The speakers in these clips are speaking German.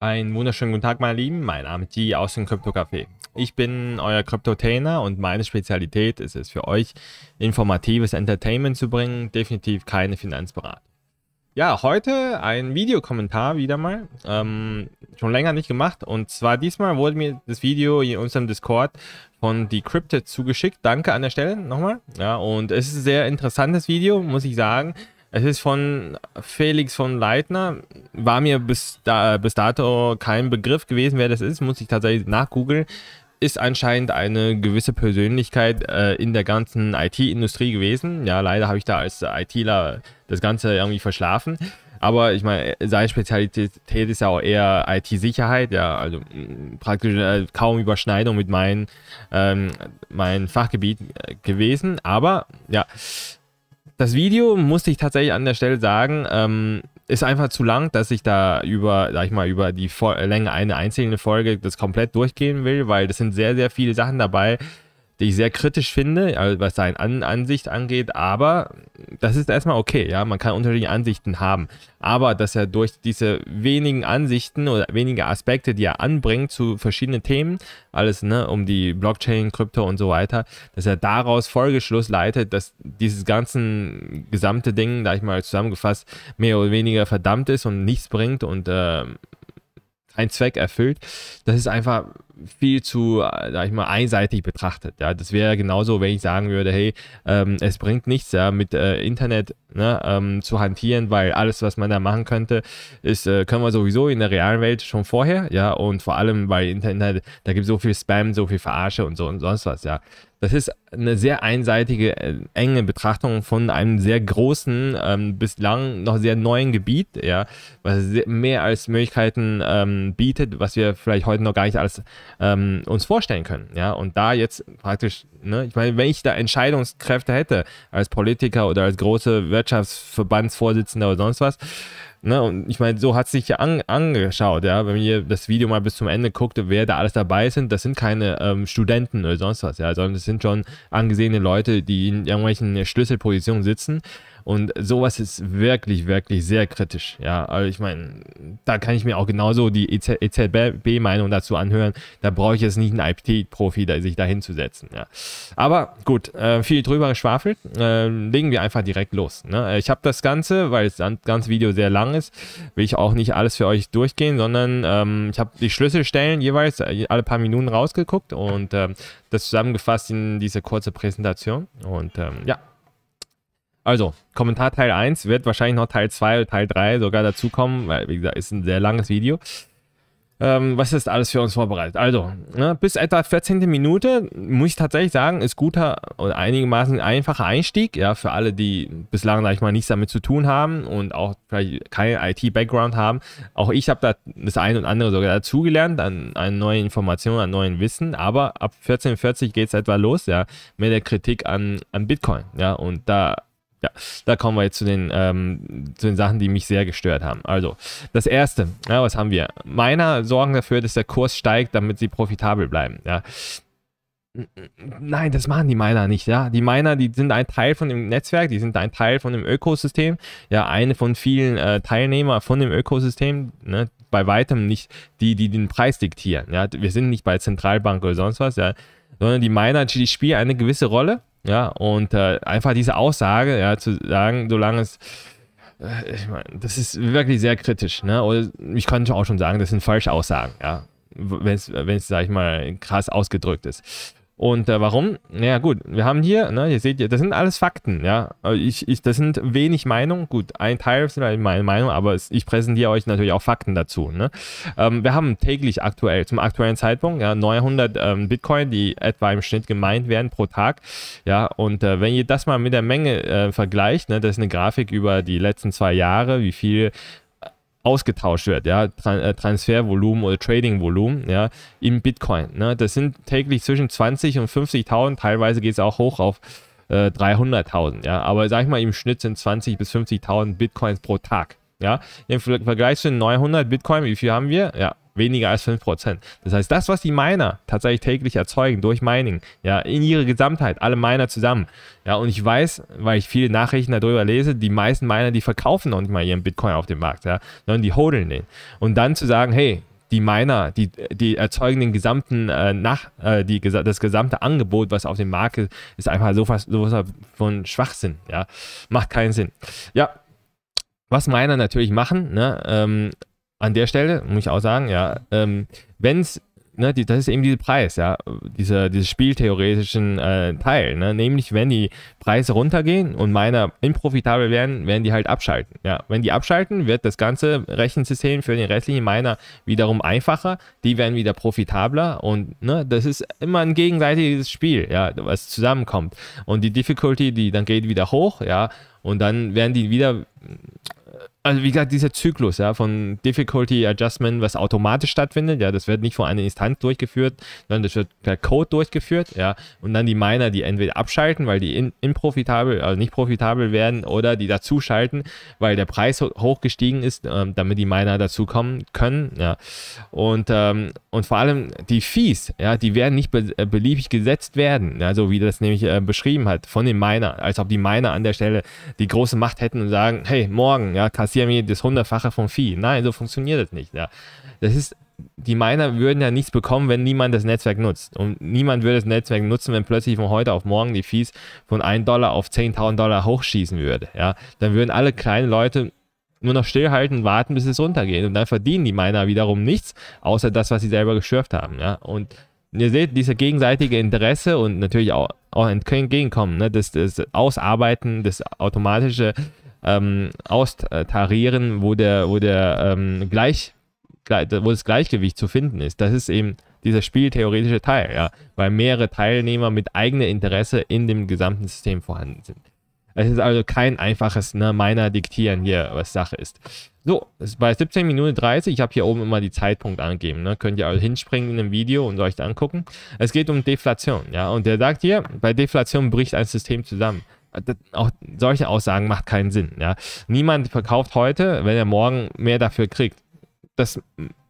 Einen wunderschönen guten Tag, meine Lieben. Mein Name ist G aus dem Krypto-Café. Ich bin euer Kryptotainer und meine Spezialität ist es für euch, informatives Entertainment zu bringen. Definitiv keine Finanzberatung. Ja, heute ein Videokommentar wieder mal. Ähm, schon länger nicht gemacht. Und zwar diesmal wurde mir das Video in unserem Discord von Decrypted zugeschickt. Danke an der Stelle nochmal. Ja, und es ist ein sehr interessantes Video, muss ich sagen. Es ist von Felix von Leitner. War mir bis, da, bis dato kein Begriff gewesen, wer das ist. Muss ich tatsächlich nachgoogeln. Ist anscheinend eine gewisse Persönlichkeit äh, in der ganzen IT-Industrie gewesen. Ja, leider habe ich da als ITler das Ganze irgendwie verschlafen. Aber ich meine, seine Spezialität ist ja auch eher IT-Sicherheit, ja, also mm, praktisch äh, kaum Überschneidung mit meinem ähm, mein Fachgebiet äh, gewesen. Aber ja, das Video, musste ich tatsächlich an der Stelle sagen, ähm, ist einfach zu lang, dass ich da über, sag ich mal, über die Vol Länge einer einzelnen Folge das komplett durchgehen will, weil das sind sehr, sehr viele Sachen dabei, die ich sehr kritisch finde, also was seine An Ansicht angeht, aber das ist erstmal okay, ja, man kann unterschiedliche Ansichten haben, aber dass er durch diese wenigen Ansichten oder wenige Aspekte, die er anbringt zu verschiedenen Themen, alles ne, um die Blockchain, Krypto und so weiter, dass er daraus Folgeschluss leitet, dass dieses ganze gesamte Ding, da ich mal zusammengefasst, mehr oder weniger verdammt ist und nichts bringt und äh, einen Zweck erfüllt, das ist einfach viel zu, äh, sag ich mal, einseitig betrachtet. Ja, das wäre genauso, wenn ich sagen würde, hey, ähm, es bringt nichts, ja, mit äh, Internet ne, ähm, zu hantieren, weil alles, was man da machen könnte, ist, äh, können wir sowieso in der realen Welt schon vorher, ja, und vor allem, weil Internet, da gibt es so viel Spam, so viel Verarsche und so und sonst was, ja. Das ist eine sehr einseitige, äh, enge Betrachtung von einem sehr großen, ähm, bislang noch sehr neuen Gebiet, ja, was mehr als Möglichkeiten ähm, bietet, was wir vielleicht heute noch gar nicht alles ähm, uns vorstellen können, ja. Und da jetzt praktisch Ne? Ich meine, wenn ich da Entscheidungskräfte hätte, als Politiker oder als große Wirtschaftsverbandsvorsitzender oder sonst was, Ne, und ich meine, so hat es sich ja an, angeschaut, ja. Wenn ihr das Video mal bis zum Ende guckt, wer da alles dabei sind, das sind keine ähm, Studenten oder sonst was, ja, sondern das sind schon angesehene Leute, die in irgendwelchen Schlüsselpositionen sitzen. Und sowas ist wirklich, wirklich sehr kritisch. Ja, also ich meine, da kann ich mir auch genauso die EZB-Meinung e dazu anhören. Da brauche ich jetzt nicht einen IT-Profi, da, sich da hinzusetzen. Ja. Aber gut, äh, viel drüber geschwafelt. Äh, legen wir einfach direkt los. Ne? Äh, ich habe das Ganze, weil das ganze Video sehr lang ist, will ich auch nicht alles für euch durchgehen, sondern ähm, ich habe die Schlüsselstellen jeweils äh, alle paar Minuten rausgeguckt und ähm, das zusammengefasst in diese kurze Präsentation. Und ähm, ja, also, Kommentar Teil 1 wird wahrscheinlich noch Teil 2 oder Teil 3 sogar dazukommen, weil, wie gesagt, ist ein sehr langes Video. Ähm, was ist alles für uns vorbereitet? Also, ne, bis etwa 14. Minute, muss ich tatsächlich sagen, ist guter und einigermaßen einfacher Einstieg, ja, für alle, die bislang, sag ich mal, nichts damit zu tun haben und auch vielleicht keinen IT-Background haben. Auch ich habe da das eine und andere sogar dazugelernt, an, an neuen Informationen, an neuen Wissen, aber ab 14.40 geht es etwa los, ja, mit der Kritik an, an Bitcoin, ja, und da ja, da kommen wir jetzt zu den, ähm, zu den Sachen, die mich sehr gestört haben. Also, das erste, ja, was haben wir? Meiner sorgen dafür, dass der Kurs steigt, damit sie profitabel bleiben. Ja. Nein, das machen die Miner nicht, ja. Die Miner, die sind ein Teil von dem Netzwerk, die sind ein Teil von dem Ökosystem, ja, eine von vielen äh, Teilnehmern von dem Ökosystem, ne, bei weitem nicht die, die den Preis diktieren, ja. Wir sind nicht bei Zentralbank oder sonst was, ja, sondern die Miner, die spielen eine gewisse Rolle, ja, und äh, einfach diese Aussage, ja, zu sagen, solange es äh, ich meine, das ist wirklich sehr kritisch, ne? ich könnte auch schon sagen, das sind falsche Aussagen, ja. Wenn es, sag ich mal, krass ausgedrückt ist. Und äh, warum? Naja, gut, wir haben hier, ne, ihr seht das sind alles Fakten, ja. Ich, ich, das sind wenig Meinung, gut, ein Teil sind meine Meinung, aber es, ich präsentiere euch natürlich auch Fakten dazu, ne. Ähm, wir haben täglich aktuell, zum aktuellen Zeitpunkt, ja, 900 ähm, Bitcoin, die etwa im Schnitt gemeint werden pro Tag, ja. Und äh, wenn ihr das mal mit der Menge äh, vergleicht, ne, das ist eine Grafik über die letzten zwei Jahre, wie viel ausgetauscht wird, ja, äh, Transfervolumen oder Tradingvolumen, ja, in Bitcoin. Ne? Das sind täglich zwischen 20 und 50.000, teilweise geht es auch hoch auf äh, 300.000, ja, aber sag ich mal, im Schnitt sind 20 bis 50.000 Bitcoins pro Tag. Ja, im Vergleich zu den 900 Bitcoin, wie viel haben wir? Ja, weniger als 5%. Das heißt, das, was die Miner tatsächlich täglich erzeugen durch Mining, ja, in ihrer Gesamtheit, alle Miner zusammen. Ja, und ich weiß, weil ich viele Nachrichten darüber lese, die meisten Miner, die verkaufen noch nicht mal ihren Bitcoin auf dem Markt, ja, sondern die hodeln den. Und dann zu sagen, hey, die Miner, die, die erzeugen den gesamten, äh, nach, äh, die, das gesamte Angebot, was auf dem Markt ist, ist einfach so was von Schwachsinn, ja. Macht keinen Sinn. Ja, was Miner natürlich machen, ne, ähm, an der Stelle muss ich auch sagen, ja, ähm, wenn es, ne, die, das ist eben dieser Preis, ja, dieser, dieses spieltheoretischen äh, Teil, ne, nämlich wenn die Preise runtergehen und Miner improfitabel werden, werden die halt abschalten, ja. Wenn die abschalten, wird das ganze Rechensystem für den restlichen Miner wiederum einfacher, die werden wieder profitabler und, ne, das ist immer ein gegenseitiges Spiel, ja, was zusammenkommt. Und die Difficulty, die dann geht wieder hoch, ja, und dann werden die wieder also wie gesagt, dieser Zyklus ja, von Difficulty Adjustment, was automatisch stattfindet, ja, das wird nicht von einer Instanz durchgeführt, sondern das wird per Code durchgeführt, ja, und dann die Miner, die entweder abschalten, weil die in, improfitabel, also nicht profitabel werden, oder die dazuschalten, weil der Preis ho hoch gestiegen ist, ähm, damit die Miner dazukommen können, ja, und, ähm, und vor allem die Fees, ja, die werden nicht be äh, beliebig gesetzt werden, ja, so wie das nämlich äh, beschrieben hat, von den Miner, als ob die Miner an der Stelle die große Macht hätten und sagen, hey, morgen, ja, kannst kassiere mir das Hundertfache vom Vieh. Nein, so funktioniert das nicht. Ja. Das ist, die Miner würden ja nichts bekommen, wenn niemand das Netzwerk nutzt. Und niemand würde das Netzwerk nutzen, wenn plötzlich von heute auf morgen die Fees von 1 Dollar auf 10.000 Dollar hochschießen würde. Ja. Dann würden alle kleinen Leute nur noch stillhalten, warten, bis es runtergeht. Und dann verdienen die Miner wiederum nichts, außer das, was sie selber geschürft haben. Ja. Und ihr seht, dieses gegenseitige Interesse und natürlich auch, auch Entgegenkommen, ne? das, das Ausarbeiten, das automatische ähm, austarieren, wo der, wo der ähm, gleich, wo das Gleichgewicht zu finden ist. Das ist eben dieser spieltheoretische Teil, ja, weil mehrere Teilnehmer mit eigenem Interesse in dem gesamten System vorhanden sind. Es ist also kein einfaches ne, meiner diktieren hier, was Sache ist. So, ist bei 17 Minuten 30, ich habe hier oben immer die Zeitpunkt angegeben, ne? könnt ihr also hinspringen in dem Video und euch angucken. Es geht um Deflation, ja, und der sagt hier, bei Deflation bricht ein System zusammen auch solche Aussagen macht keinen Sinn. Ja? Niemand verkauft heute, wenn er morgen mehr dafür kriegt. Das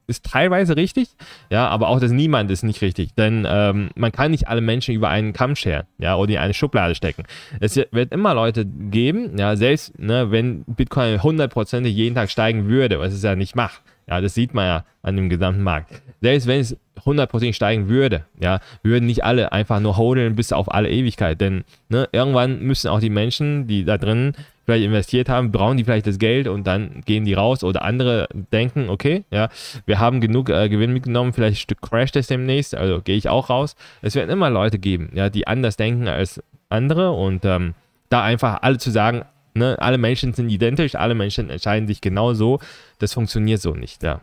ist teilweise richtig, ja, aber auch das Niemand ist nicht richtig, denn ähm, man kann nicht alle Menschen über einen Kamm scheren, ja, oder in eine Schublade stecken. Es wird immer Leute geben, ja, selbst ne, wenn Bitcoin hundertprozentig jeden Tag steigen würde, was es ja nicht macht, ja, das sieht man ja an dem gesamten Markt. Selbst wenn es 100% steigen würde, ja, würden nicht alle einfach nur holen bis auf alle Ewigkeit, denn ne, irgendwann müssen auch die Menschen, die da drin vielleicht investiert haben, brauchen die vielleicht das Geld und dann gehen die raus oder andere denken, okay, ja, wir haben genug äh, Gewinn mitgenommen, vielleicht ein Stück crasht es demnächst, also gehe ich auch raus. Es werden immer Leute geben, ja, die anders denken als andere und ähm, da einfach alle zu sagen, ne, alle Menschen sind identisch, alle Menschen entscheiden sich genau so, das funktioniert so nicht, ja.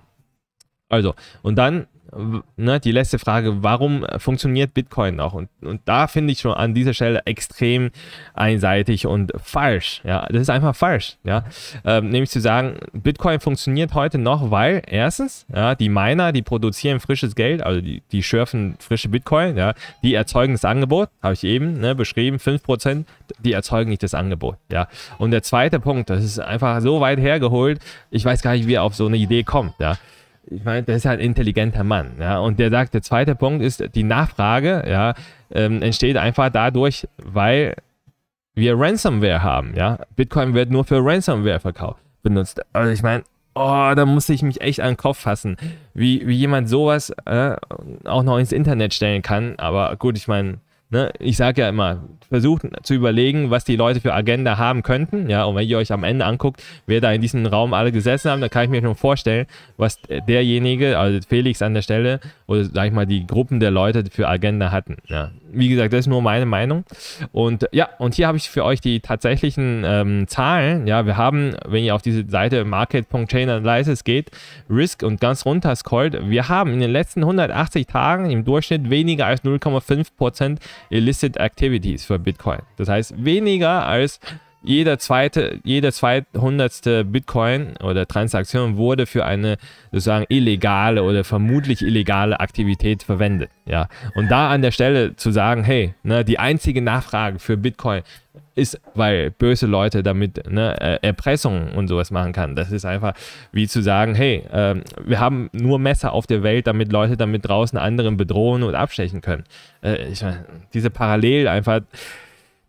Also, und dann ne, die letzte Frage, warum äh, funktioniert Bitcoin noch? Und, und da finde ich schon an dieser Stelle extrem einseitig und falsch. Ja, das ist einfach falsch. Ja, ähm, nämlich zu sagen, Bitcoin funktioniert heute noch, weil erstens, ja, die Miner, die produzieren frisches Geld, also die, die schürfen frische Bitcoin, ja, die erzeugen das Angebot, habe ich eben ne, beschrieben, 5%, die erzeugen nicht das Angebot. Ja, und der zweite Punkt, das ist einfach so weit hergeholt, ich weiß gar nicht, wie wir auf so eine Idee kommt. Ja ich meine, der ist halt ein intelligenter Mann. Ja? Und der sagt, der zweite Punkt ist, die Nachfrage ja, ähm, entsteht einfach dadurch, weil wir Ransomware haben. Ja? Bitcoin wird nur für Ransomware verkauft, benutzt. Also ich meine, oh, da muss ich mich echt an den Kopf fassen, wie, wie jemand sowas äh, auch noch ins Internet stellen kann. Aber gut, ich meine, Ne, ich sage ja immer, versucht zu überlegen, was die Leute für Agenda haben könnten. Ja, und wenn ihr euch am Ende anguckt, wer da in diesem Raum alle gesessen haben, dann kann ich mir schon vorstellen, was derjenige, also Felix an der Stelle, oder sag ich mal, die Gruppen der Leute für Agenda hatten. Ja, wie gesagt, das ist nur meine Meinung. Und äh, ja, und hier habe ich für euch die tatsächlichen ähm, Zahlen. Ja, wir haben, wenn ihr auf diese Seite market.chainanalysis geht, Risk und ganz runter scrollt, wir haben in den letzten 180 Tagen im Durchschnitt weniger als 0,5% illicit Activities für Bitcoin. Das heißt, weniger als jeder zweite, jeder zweihundertste Bitcoin oder Transaktion wurde für eine sozusagen illegale oder vermutlich illegale Aktivität verwendet. Ja, und da an der Stelle zu sagen, hey, ne, die einzige Nachfrage für Bitcoin ist, weil böse Leute damit ne, äh, Erpressungen und sowas machen kann. Das ist einfach wie zu sagen, hey, ähm, wir haben nur Messer auf der Welt, damit Leute damit draußen anderen bedrohen und abstechen können. Äh, ich meine, diese Parallel einfach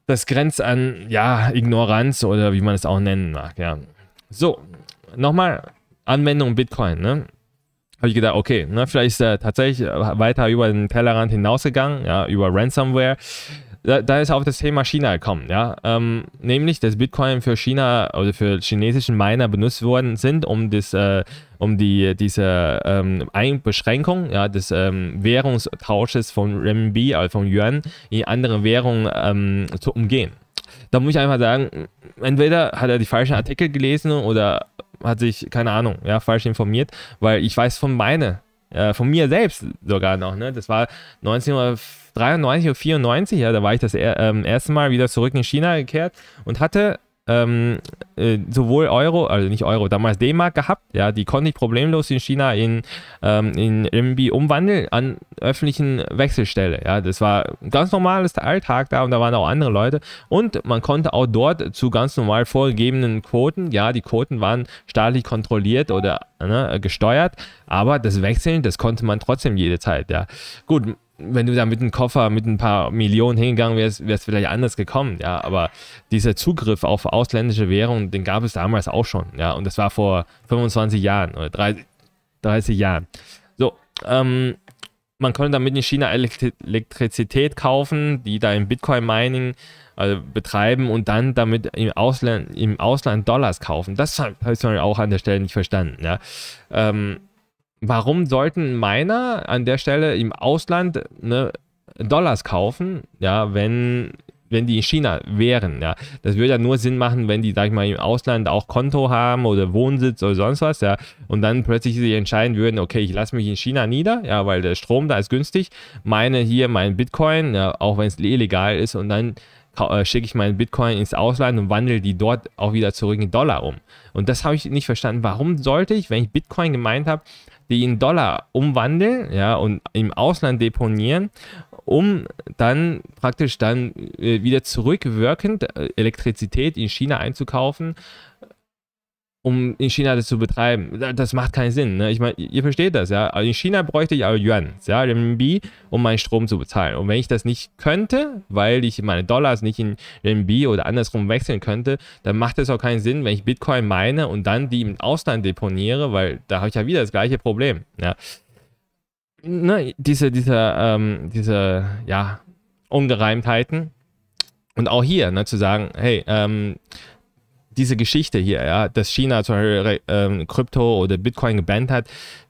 das grenzt an, ja, Ignoranz oder wie man es auch nennen mag, ja. So, nochmal Anwendung Bitcoin, ne? Habe ich gedacht, okay, ne, vielleicht ist er tatsächlich weiter über den Tellerrand hinausgegangen, ja, über Ransomware da, da ist auf das Thema China gekommen, ja. Ähm, nämlich, dass Bitcoin für China oder für chinesischen Miner benutzt worden sind, um das, äh, um die diese ähm, Beschränkung ja, des ähm, Währungstausches von Renminbi, also von Yuan, in andere Währungen ähm, zu umgehen. Da muss ich einfach sagen, entweder hat er die falschen Artikel gelesen oder hat sich, keine Ahnung, ja, falsch informiert, weil ich weiß von meiner äh, von mir selbst sogar noch. Ne? Das war 1993 oder 94, ja, da war ich das er, ähm, erste Mal wieder zurück in China gekehrt und hatte ähm, äh, sowohl Euro, also nicht Euro, damals D-Mark gehabt, ja, die konnte ich problemlos in China in, ähm, in RMB umwandeln an öffentlichen Wechselstelle, ja, das war ein ganz normales Alltag da und da waren auch andere Leute und man konnte auch dort zu ganz normal vorgegebenen Quoten, ja, die Quoten waren staatlich kontrolliert oder ne, gesteuert, aber das Wechseln, das konnte man trotzdem jederzeit, ja. Gut, wenn du da mit einem Koffer mit ein paar Millionen hingegangen wärst, wärst du vielleicht anders gekommen, ja. Aber dieser Zugriff auf ausländische Währung, den gab es damals auch schon, ja. Und das war vor 25 Jahren oder 30, 30 Jahren. So, ähm, man konnte damit in China Elektrizität kaufen, die da im Bitcoin-Mining also äh, betreiben und dann damit im Ausland, im Ausland Dollars kaufen. Das habe ich auch an der Stelle nicht verstanden. Ja. Ähm, warum sollten Miner an der Stelle im Ausland ne, Dollars kaufen, ja, wenn, wenn die in China wären, ja. Das würde ja nur Sinn machen, wenn die, sag ich mal, im Ausland auch Konto haben oder Wohnsitz oder sonst was, ja, und dann plötzlich sich entscheiden würden, okay, ich lasse mich in China nieder, ja, weil der Strom da ist günstig, meine hier, meinen Bitcoin, ja, auch wenn es illegal ist und dann äh, schicke ich meinen Bitcoin ins Ausland und wandle die dort auch wieder zurück in Dollar um. Und das habe ich nicht verstanden. Warum sollte ich, wenn ich Bitcoin gemeint habe, die in Dollar umwandeln ja, und im Ausland deponieren, um dann praktisch dann äh, wieder zurückwirkend äh, Elektrizität in China einzukaufen um in China das zu betreiben. Das macht keinen Sinn. Ne? Ich meine, ihr versteht das, ja. Also in China bräuchte ich aber Yuan, ja, RMB, um meinen Strom zu bezahlen. Und wenn ich das nicht könnte, weil ich meine Dollars nicht in RMB oder andersrum wechseln könnte, dann macht es auch keinen Sinn, wenn ich Bitcoin meine und dann die im Ausland deponiere, weil da habe ich ja wieder das gleiche Problem. Ja. Ne, diese, diese, ähm, diese, ja, Ungereimtheiten. Und auch hier, ne, zu sagen, hey, ähm, diese Geschichte hier, ja, dass China zum Beispiel ähm, Krypto oder Bitcoin gebannt hat,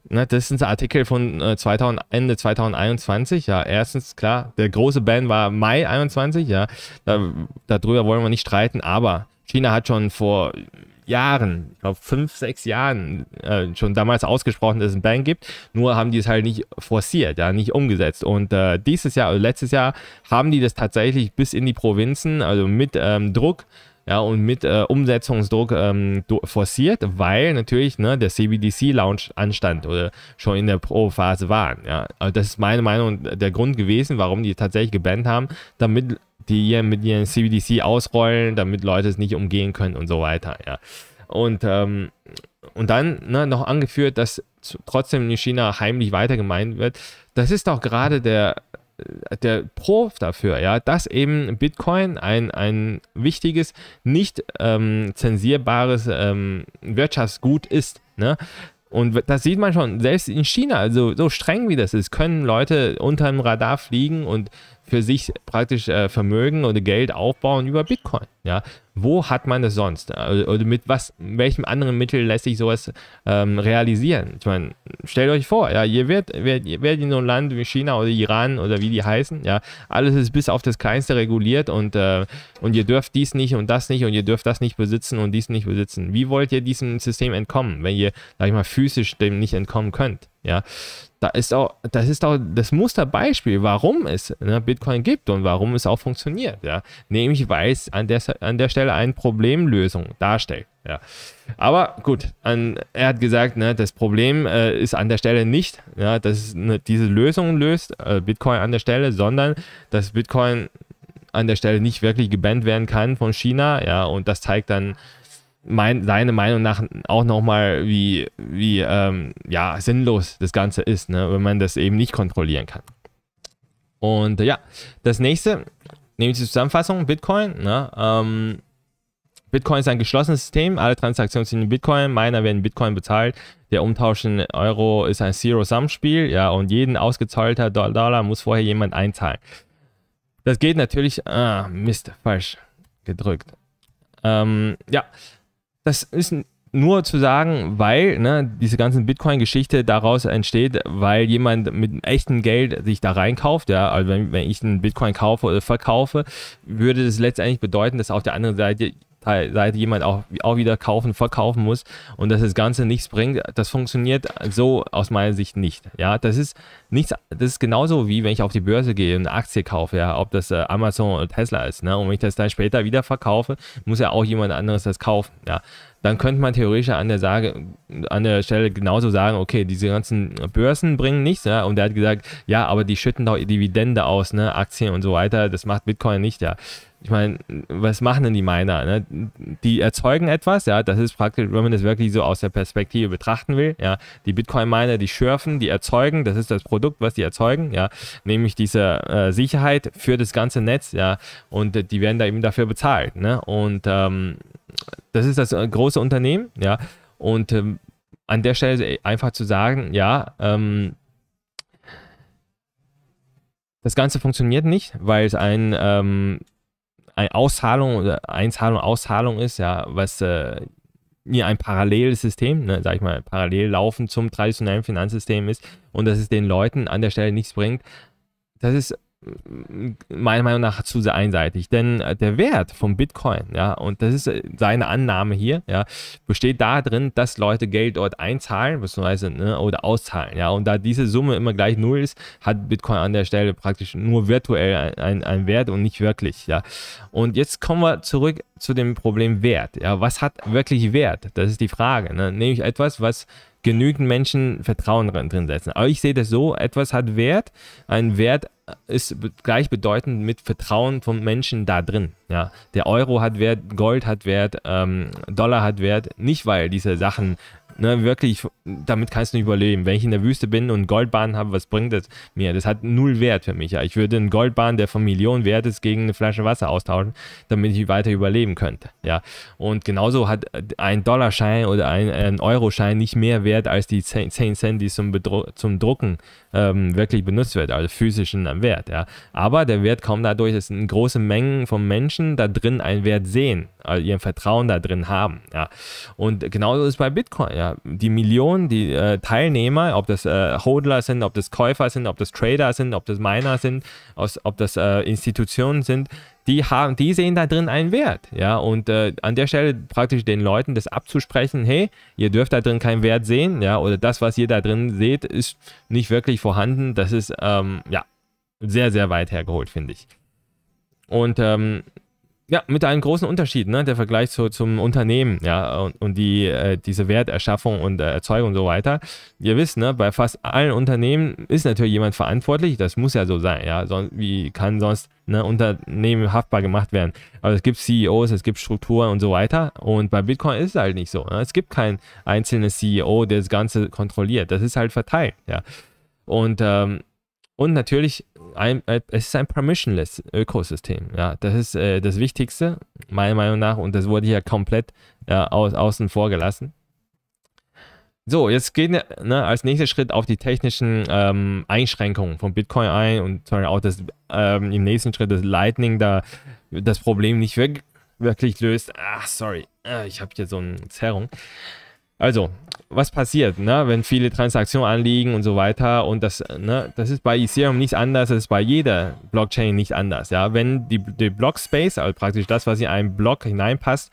ne, das sind Artikel von äh, 2000, Ende 2021. Ja, erstens, klar, der große Ban war Mai 21, ja, da, darüber wollen wir nicht streiten, aber China hat schon vor Jahren, ich glaube fünf, sechs Jahren äh, schon damals ausgesprochen, dass es ein Ban gibt. Nur haben die es halt nicht forciert, ja, nicht umgesetzt. Und äh, dieses Jahr, also letztes Jahr, haben die das tatsächlich bis in die Provinzen, also mit ähm, Druck ja, und mit äh, Umsetzungsdruck ähm, forciert, weil natürlich ne, der CBDC-Launch anstand oder schon in der Pro-Phase waren. Ja. Also das ist meine Meinung und der Grund gewesen, warum die tatsächlich gebannt haben, damit die hier mit ihren CBDC ausrollen, damit Leute es nicht umgehen können und so weiter. Ja. Und, ähm, und dann ne, noch angeführt, dass trotzdem in China heimlich weitergemeint wird. Das ist doch gerade der äh, der Prof dafür, ja, dass eben Bitcoin ein, ein wichtiges, nicht ähm, zensierbares ähm, Wirtschaftsgut ist. Ne? Und das sieht man schon, selbst in China, also so streng wie das ist, können Leute unter dem Radar fliegen und für sich praktisch äh, Vermögen oder Geld aufbauen über Bitcoin. Ja, wo hat man das sonst? Also, oder mit was, welchem anderen Mittel lässt sich sowas ähm, realisieren? Ich meine, stellt euch vor, ja, ihr werdet, werdet, werdet in so ein Land wie China oder Iran oder wie die heißen, ja, alles ist bis auf das Kleinste reguliert und, äh, und ihr dürft dies nicht und das nicht und ihr dürft das nicht besitzen und dies nicht besitzen. Wie wollt ihr diesem System entkommen, wenn ihr, sag ich mal, physisch dem nicht entkommen könnt? Ja, da ist auch, das ist auch das Musterbeispiel, warum es ne, Bitcoin gibt und warum es auch funktioniert. Ja, nämlich weil es an der, an der Stelle eine Problemlösung darstellt. Ja, aber gut, an, er hat gesagt, ne, das Problem äh, ist an der Stelle nicht, ja, dass ne, diese Lösung löst äh, Bitcoin an der Stelle, sondern dass Bitcoin an der Stelle nicht wirklich gebannt werden kann von China. Ja, und das zeigt dann mein, seine Meinung nach auch nochmal, wie, wie ähm, ja, sinnlos das Ganze ist, ne? wenn man das eben nicht kontrollieren kann. Und äh, ja, das nächste, nämlich die Zusammenfassung, Bitcoin. Ne? Ähm, Bitcoin ist ein geschlossenes System, alle Transaktionen sind in Bitcoin, meiner werden Bitcoin bezahlt, der Umtausch in Euro ist ein Zero-Sum-Spiel, ja, und jeden ausgezahlter Dollar muss vorher jemand einzahlen. Das geht natürlich, ah, Mist, falsch gedrückt. Ähm, ja, das ist nur zu sagen, weil ne, diese ganze Bitcoin-Geschichte daraus entsteht, weil jemand mit echtem Geld sich da reinkauft. Ja, also wenn, wenn ich einen Bitcoin kaufe oder verkaufe, würde das letztendlich bedeuten, dass auf der anderen Seite Seite jemand auch, auch wieder kaufen, verkaufen muss und dass das Ganze nichts bringt, das funktioniert so aus meiner Sicht nicht. Ja, das ist nichts, das ist genauso wie wenn ich auf die Börse gehe und eine Aktie kaufe, ja, ob das äh, Amazon oder Tesla ist, ne? Und wenn ich das dann später wieder verkaufe, muss ja auch jemand anderes das kaufen, ja dann könnte man theoretisch an der, Sage, an der Stelle genauso sagen, okay, diese ganzen Börsen bringen nichts. Ja? Und er hat gesagt, ja, aber die schütten doch Dividende aus, ne? Aktien und so weiter, das macht Bitcoin nicht, ja ich meine, was machen denn die Miner? Ne? Die erzeugen etwas, ja, das ist praktisch, wenn man das wirklich so aus der Perspektive betrachten will, ja, die Bitcoin-Miner, die schürfen, die erzeugen, das ist das Produkt, was die erzeugen, ja, nämlich diese äh, Sicherheit für das ganze Netz, ja, und äh, die werden da eben dafür bezahlt, ne, und ähm, das ist das äh, große Unternehmen, ja, und ähm, an der Stelle einfach zu sagen, ja, ähm, das Ganze funktioniert nicht, weil es ein ähm, Auszahlung oder äh, Einzahlung, Auszahlung ist, ja, was äh, ein paralleles System, ne, sag ich mal, parallel laufen zum traditionellen Finanzsystem ist und dass es den Leuten an der Stelle nichts bringt, das ist meiner Meinung nach zu sehr einseitig, denn äh, der Wert von Bitcoin, ja, und das ist äh, seine Annahme hier, ja, besteht darin, dass Leute Geld dort einzahlen, beziehungsweise ne, oder auszahlen, ja, und da diese Summe immer gleich null ist, hat Bitcoin an der Stelle praktisch nur virtuell einen, einen Wert und nicht wirklich, ja. Und jetzt kommen wir zurück zu dem Problem Wert, ja, was hat wirklich Wert? Das ist die Frage, ne? Nehme etwas, was genügend Menschen Vertrauen drin setzen. Aber ich sehe das so, etwas hat Wert, ein Wert ist gleichbedeutend mit Vertrauen von Menschen da drin. Ja, der Euro hat Wert, Gold hat Wert, ähm, Dollar hat Wert, nicht weil diese Sachen Ne, wirklich, damit kannst du nicht überleben. Wenn ich in der Wüste bin und Goldbahn habe, was bringt das mir? Das hat null Wert für mich. Ja. Ich würde einen Goldbahn, der von Millionen wert ist, gegen eine Flasche Wasser austauschen, damit ich weiter überleben könnte. Ja. Und genauso hat ein Dollarschein oder ein, ein Euroschein nicht mehr Wert als die 10 Cent, die zum, Bedru zum Drucken ähm, wirklich benutzt wird, also physischen äh, Wert. Ja. Aber der Wert kommt dadurch, dass große Mengen von Menschen da drin einen Wert sehen, also ihren Vertrauen da drin haben. Ja. Und genauso ist es bei Bitcoin. Ja die Millionen, die äh, Teilnehmer, ob das äh, Hodler sind, ob das Käufer sind, ob das Trader sind, ob das Miner sind, aus, ob das äh, Institutionen sind, die haben, die sehen da drin einen Wert, ja, und äh, an der Stelle praktisch den Leuten das abzusprechen, hey, ihr dürft da drin keinen Wert sehen, ja, oder das, was ihr da drin seht, ist nicht wirklich vorhanden, das ist, ähm, ja, sehr, sehr weit hergeholt, finde ich. Und ähm, ja, mit einem großen Unterschied, ne? der Vergleich zu, zum Unternehmen ja, und, und die, äh, diese Werterschaffung und äh, Erzeugung und so weiter. Ihr wisst, ne, bei fast allen Unternehmen ist natürlich jemand verantwortlich, das muss ja so sein. Ja? Sonst, wie kann sonst ne, Unternehmen haftbar gemacht werden? Aber also es gibt CEOs, es gibt Strukturen und so weiter und bei Bitcoin ist es halt nicht so. Ne? Es gibt kein einzelnes CEO, der das Ganze kontrolliert. Das ist halt verteilt. Ja? Und, ähm, und natürlich ein, äh, es ist ein permissionless Ökosystem. Ja, das ist äh, das Wichtigste, meiner Meinung nach, und das wurde hier komplett äh, au außen vor gelassen. So, jetzt gehen wir ne, als nächster Schritt auf die technischen ähm, Einschränkungen von Bitcoin ein und zwar auch das, ähm, im nächsten Schritt, das Lightning da das Problem nicht wirklich löst. Ach, sorry, ah, ich habe hier so eine Zerrung. Also, was passiert, ne? wenn viele Transaktionen anliegen und so weiter. Und das, ne, das ist bei Ethereum nicht anders, das ist bei jeder Blockchain nicht anders. Ja? Wenn die, die Space, also praktisch das, was in einen Block hineinpasst,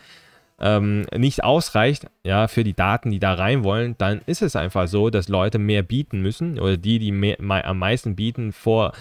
ähm, nicht ausreicht ja, für die Daten, die da rein wollen, dann ist es einfach so, dass Leute mehr bieten müssen oder die, die mehr, am meisten bieten, vor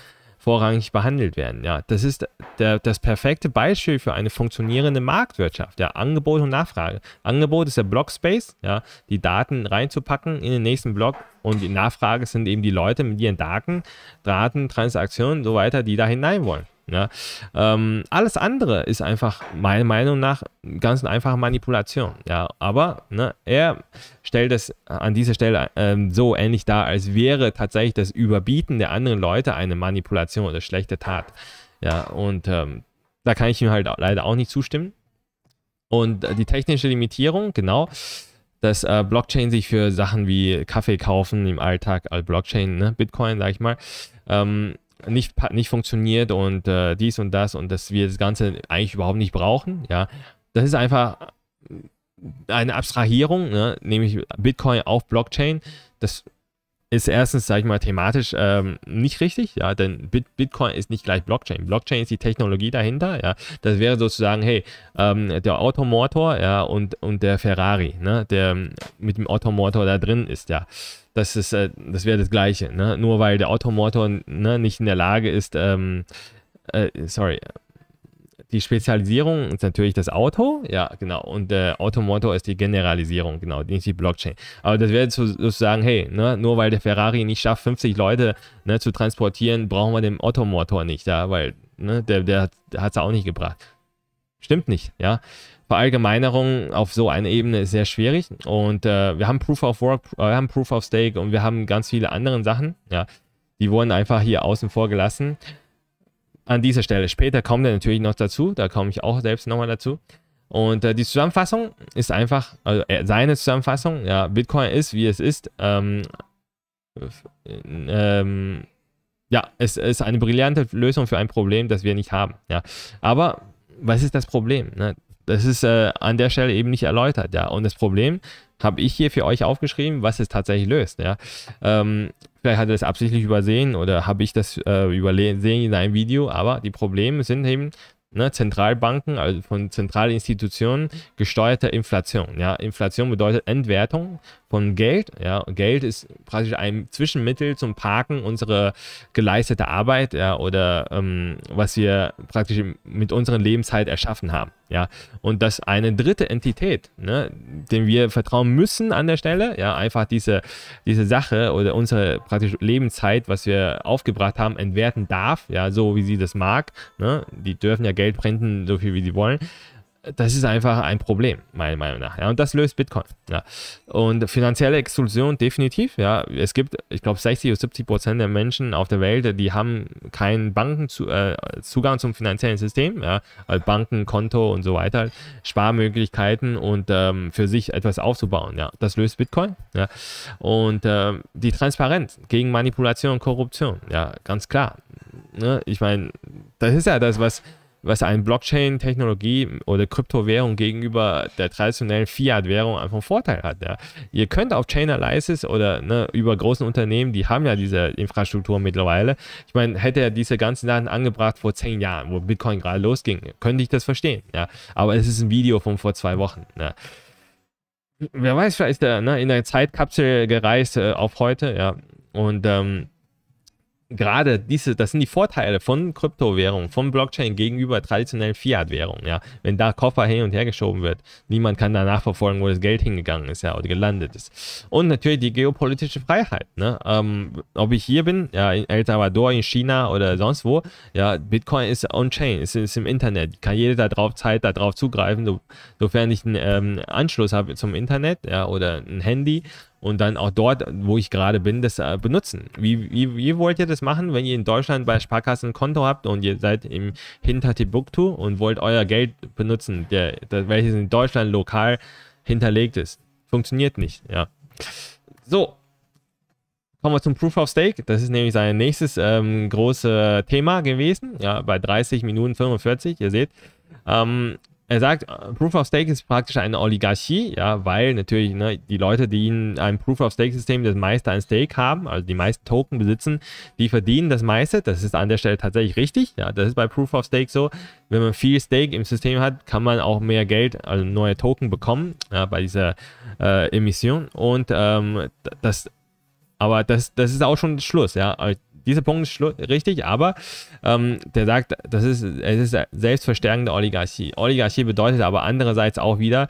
vorrangig behandelt werden. Ja, das ist der, das perfekte Beispiel für eine funktionierende Marktwirtschaft. Ja, Angebot und Nachfrage. Angebot ist der Blockspace, ja, die Daten reinzupacken in den nächsten Block und die Nachfrage sind eben die Leute mit ihren Daten, Daten, Transaktionen und so weiter, die da hinein wollen. Ja? Ne? Ähm, alles andere ist einfach meiner Meinung nach ganz einfach Manipulation. Ja? Aber ne, er stellt es an dieser Stelle ähm, so ähnlich dar, als wäre tatsächlich das Überbieten der anderen Leute eine Manipulation oder schlechte Tat. Ja? Und ähm, da kann ich ihm halt leider auch nicht zustimmen. Und äh, die technische Limitierung, genau dass äh, Blockchain sich für Sachen wie Kaffee kaufen im Alltag, also Blockchain, ne, Bitcoin, sag ich mal, ähm, nicht, nicht funktioniert und äh, dies und das und dass wir das Ganze eigentlich überhaupt nicht brauchen. Ja, das ist einfach äh, eine Abstrahierung, ne? nämlich Bitcoin auf Blockchain. Das ist erstens, sage ich mal, thematisch ähm, nicht richtig, ja, denn Bit Bitcoin ist nicht gleich Blockchain. Blockchain ist die Technologie dahinter, ja. Das wäre sozusagen, hey, ähm, der Automotor, ja, und, und der Ferrari, ne, der mit dem Automotor da drin ist, ja das ist, äh, das wäre das Gleiche. Ne? Nur weil der Automotor ne, nicht in der Lage ist, ähm, äh, sorry, die Spezialisierung ist natürlich das Auto, ja, genau. Und der Automotor ist die Generalisierung, genau, nicht die Blockchain. Aber das wäre sozusagen, hey, ne, nur weil der Ferrari nicht schafft, 50 Leute ne, zu transportieren, brauchen wir den Automotor nicht, ja, weil ne, der, der, der hat es auch nicht gebracht. Stimmt nicht, ja. Verallgemeinerung auf so einer Ebene ist sehr schwierig. Und äh, wir haben Proof of Work, äh, wir haben Proof of Stake und wir haben ganz viele andere Sachen. Ja, die wurden einfach hier außen vor gelassen. An dieser Stelle. Später kommt er natürlich noch dazu. Da komme ich auch selbst nochmal dazu. Und äh, die Zusammenfassung ist einfach, also äh, seine Zusammenfassung, ja, Bitcoin ist, wie es ist. Ähm, äh, ähm, ja, es ist eine brillante Lösung für ein Problem, das wir nicht haben. Ja. Aber was ist das Problem? Ne? Das ist äh, an der Stelle eben nicht erläutert, ja. Und das Problem habe ich hier für euch aufgeschrieben, was es tatsächlich löst, ja. Ähm, vielleicht hat er das absichtlich übersehen oder habe ich das äh, übersehen in einem Video, aber die Probleme sind eben ne, Zentralbanken, also von zentralen Institutionen gesteuerte Inflation, ja. Inflation bedeutet Entwertung von Geld. Ja, Geld ist praktisch ein Zwischenmittel zum Parken unserer geleistete Arbeit ja, oder ähm, was wir praktisch mit unserer Lebenszeit erschaffen haben. Ja, und dass eine dritte Entität, ne, dem wir vertrauen müssen an der Stelle, ja, einfach diese, diese Sache oder unsere praktische Lebenszeit, was wir aufgebracht haben, entwerten darf, ja, so wie sie das mag. Ne? Die dürfen ja Geld brennen, so viel wie sie wollen das ist einfach ein Problem, meiner Meinung nach. Ja, und das löst Bitcoin. Ja. Und finanzielle Exklusion definitiv. Ja. Es gibt, ich glaube, 60 oder 70 Prozent der Menschen auf der Welt, die haben keinen Bankenzugang äh, zum finanziellen System, ja. also Banken, Konto und so weiter, Sparmöglichkeiten und ähm, für sich etwas aufzubauen. Ja. Das löst Bitcoin. Ja. Und äh, die Transparenz gegen Manipulation und Korruption. Ja, ganz klar. Ne? Ich meine, das ist ja das, was was ein Blockchain-Technologie oder Kryptowährung gegenüber der traditionellen Fiat-Währung einfach einen Vorteil hat. Ja. Ihr könnt auf Chainalysis oder ne, über großen Unternehmen, die haben ja diese Infrastruktur mittlerweile. Ich meine, hätte er diese ganzen Daten angebracht vor zehn Jahren, wo Bitcoin gerade losging, könnte ich das verstehen. Ja. Aber es ist ein Video von vor zwei Wochen. Ja. Ne. Wer weiß, vielleicht ist äh, er ne, in der Zeitkapsel gereist äh, auf heute. Ja. Und ähm, gerade diese, das sind die Vorteile von Kryptowährung, von Blockchain gegenüber traditionellen Fiat-Währungen, ja. Wenn da Koffer hin und her geschoben wird, niemand kann da nachverfolgen, wo das Geld hingegangen ist, ja, oder gelandet ist. Und natürlich die geopolitische Freiheit, ne. Ähm, ob ich hier bin, ja, in El Salvador, in China oder sonst wo, ja, Bitcoin ist on-chain, ist, ist im Internet, kann jeder darauf Zeit darauf zugreifen, so, sofern ich einen ähm, Anschluss habe zum Internet, ja, oder ein Handy, und dann auch dort, wo ich gerade bin, das äh, benutzen. Wie, wie, wie wollt ihr das machen, wenn ihr in Deutschland bei Sparkassen ein Konto habt und ihr seid im hinter Timbuktu und wollt euer Geld benutzen, der, der, welches in Deutschland lokal hinterlegt ist? Funktioniert nicht, ja. So, Kommen wir zum Proof of Stake. Das ist nämlich sein nächstes ähm, großes Thema gewesen. Ja, bei 30 Minuten 45, ihr seht. Ähm, er sagt, äh, Proof of Stake ist praktisch eine Oligarchie, ja, weil natürlich ne, die Leute, die in einem Proof of Stake System das meiste an Stake haben, also die meisten Token besitzen, die verdienen das meiste. Das ist an der Stelle tatsächlich richtig. Ja, das ist bei Proof of Stake so. Wenn man viel Stake im System hat, kann man auch mehr Geld, also neue Token bekommen ja, bei dieser äh, Emission. Und ähm, das, aber das, das ist auch schon Schluss. Ja, dieser Punkt ist richtig, aber ähm, der sagt, das ist, es ist selbstverstärkende Oligarchie. Oligarchie bedeutet aber andererseits auch wieder,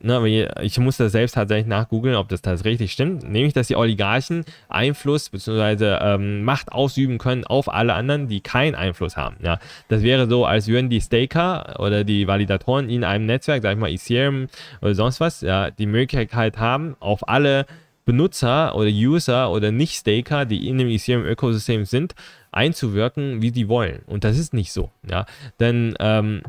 ne, ich muss das selbst tatsächlich nachgoogeln, ob das richtig stimmt, nämlich, dass die Oligarchen Einfluss bzw. Ähm, Macht ausüben können auf alle anderen, die keinen Einfluss haben. Ja. Das wäre so, als würden die Staker oder die Validatoren in einem Netzwerk, sag ich mal Ethereum oder sonst was, ja, die Möglichkeit haben, auf alle Benutzer oder User oder Nicht-Staker, die in dem Ethereum-Ökosystem sind, einzuwirken, wie die wollen. Und das ist nicht so. Ja? Denn ähm,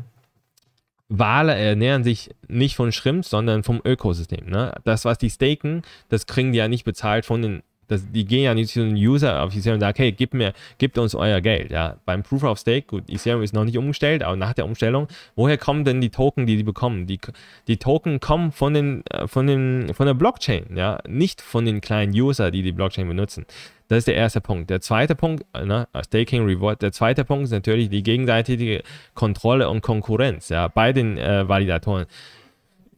Wale ernähren sich nicht von Schrimps, sondern vom Ökosystem. Ne? Das, was die staken, das kriegen die ja nicht bezahlt von den das, die gehen ja nicht zu den User auf Ethereum und sagen, hey, gib mir, gebt uns euer Geld. Ja, beim Proof of Stake, gut, Ethereum ist noch nicht umgestellt, aber nach der Umstellung, woher kommen denn die Token, die die bekommen? Die, die Token kommen von den, äh, von den, von der Blockchain, ja, nicht von den kleinen User, die die Blockchain benutzen. Das ist der erste Punkt. Der zweite Punkt, ne, äh, Staking Reward, der zweite Punkt ist natürlich die gegenseitige Kontrolle und Konkurrenz, ja, bei den äh, Validatoren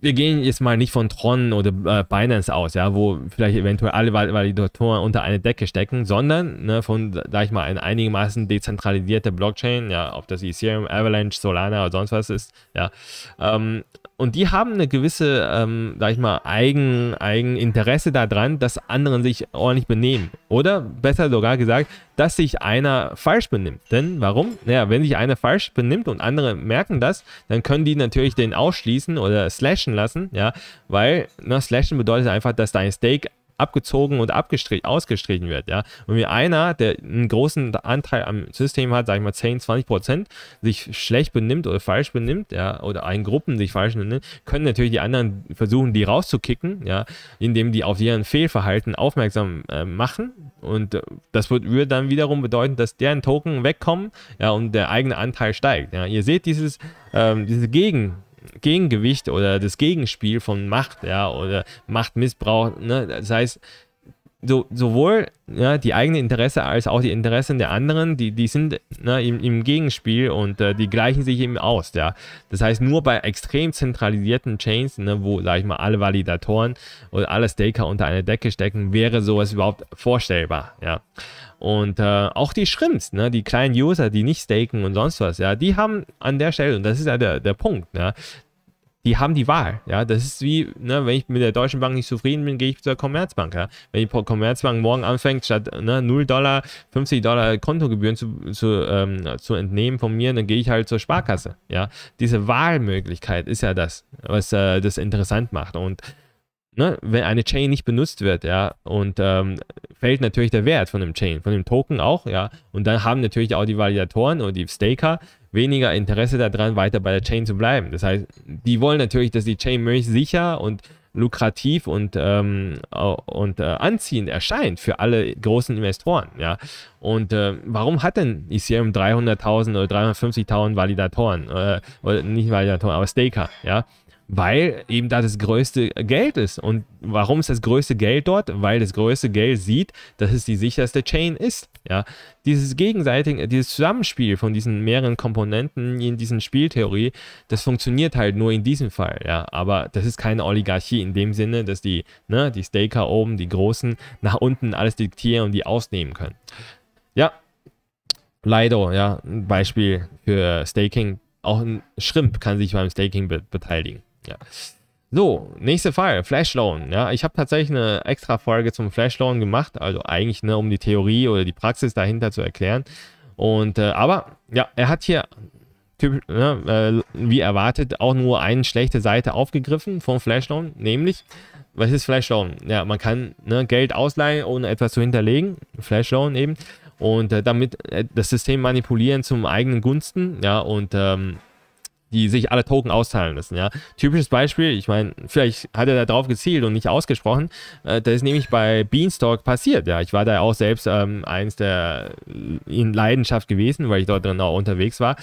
wir gehen jetzt mal nicht von Tron oder äh, Binance aus, ja, wo vielleicht eventuell alle Validatoren unter eine Decke stecken, sondern ne, von, sag ich mal, eine einigermaßen dezentralisierte Blockchain, ja, ob das Ethereum, Avalanche, Solana oder sonst was ist, ja. Ähm, und die haben eine gewisse, ähm, sag ich mal, Eigen, Eigeninteresse daran, dass anderen sich ordentlich benehmen. Oder besser sogar gesagt, dass sich einer falsch benimmt. Denn warum? Naja, wenn sich einer falsch benimmt und andere merken das, dann können die natürlich den ausschließen oder slashen slashen lassen, ja, weil ne, slashen bedeutet einfach, dass dein Steak abgezogen und abgestrichen, ausgestrichen wird, ja. Und wenn einer, der einen großen Anteil am System hat, sag ich mal 10, 20 Prozent, sich schlecht benimmt oder falsch benimmt, ja, oder ein Gruppen sich falsch benimmt, können natürlich die anderen versuchen, die rauszukicken, ja, indem die auf ihren Fehlverhalten aufmerksam äh, machen. Und äh, das würde dann wiederum bedeuten, dass deren Token wegkommen, ja, und der eigene Anteil steigt, ja. Ihr seht dieses, ähm, diese Gegen- Gegengewicht oder das Gegenspiel von Macht, ja, oder Machtmissbrauch, ne? Das heißt, so, sowohl ja, die eigene Interesse als auch die Interessen der anderen, die, die sind ne, im, im Gegenspiel und äh, die gleichen sich eben aus. Ja. Das heißt, nur bei extrem zentralisierten Chains, ne, wo, sag ich mal, alle Validatoren oder alle Staker unter einer Decke stecken, wäre sowas überhaupt vorstellbar. Ja. Und äh, auch die Shrimps, ne, die kleinen User, die nicht staken und sonst was, ja, die haben an der Stelle, und das ist ja der, der Punkt, ne, die haben die Wahl. Ja, das ist wie, ne, wenn ich mit der Deutschen Bank nicht zufrieden bin, gehe ich zur Commerzbank. Ja? Wenn die Commerzbank morgen anfängt, statt ne, 0 Dollar, 50 Dollar Kontogebühren zu, zu, ähm, zu entnehmen von mir, dann gehe ich halt zur Sparkasse. Ja, diese Wahlmöglichkeit ist ja das, was äh, das interessant macht. Und Ne, wenn eine Chain nicht benutzt wird, ja, und ähm, fällt natürlich der Wert von dem Chain, von dem Token auch, ja, und dann haben natürlich auch die Validatoren und die Staker weniger Interesse daran, weiter bei der Chain zu bleiben. Das heißt, die wollen natürlich, dass die Chain möglichst sicher und lukrativ und, ähm, und äh, anziehend erscheint für alle großen Investoren. Ja? Und äh, warum hat denn Ethereum 300.000 oder 350.000 Validatoren? Äh, oder nicht Validatoren, aber Staker. Ja? Weil eben da das größte Geld ist. Und warum ist das größte Geld dort? Weil das größte Geld sieht, dass es die sicherste Chain ist. Ja? Dieses gegenseitige, äh, dieses Zusammenspiel von diesen mehreren Komponenten in diesen Spieltheorie, das funktioniert halt nur in diesem Fall. Ja? Aber das ist keine Oligarchie in dem Sinne, dass die, ne, die Staker oben, die Großen, nach unten alles diktieren und die ausnehmen können. Ja, Lido, ja, ein Beispiel für Staking. Auch ein Schrimp kann sich beim Staking be beteiligen ja. So, nächste Fall, Flash Loan. Ja, ich habe tatsächlich eine extra Folge zum Flash Loan gemacht, also eigentlich ne, um die Theorie oder die Praxis dahinter zu erklären. Und äh, aber ja, er hat hier typisch, ne, äh, wie erwartet auch nur eine schlechte Seite aufgegriffen vom Flash Loan, nämlich was ist Flash Loan? Ja, man kann ne, Geld ausleihen, ohne etwas zu hinterlegen, Flash Loan eben, und äh, damit äh, das System manipulieren zum eigenen Gunsten. Ja, und ähm, die sich alle Token austeilen müssen. ja. Typisches Beispiel, ich meine, vielleicht hat er da drauf gezielt und nicht ausgesprochen, äh, das ist nämlich bei Beanstalk passiert, ja. Ich war da auch selbst ähm, eins der äh, in Leidenschaft gewesen, weil ich dort drin auch unterwegs war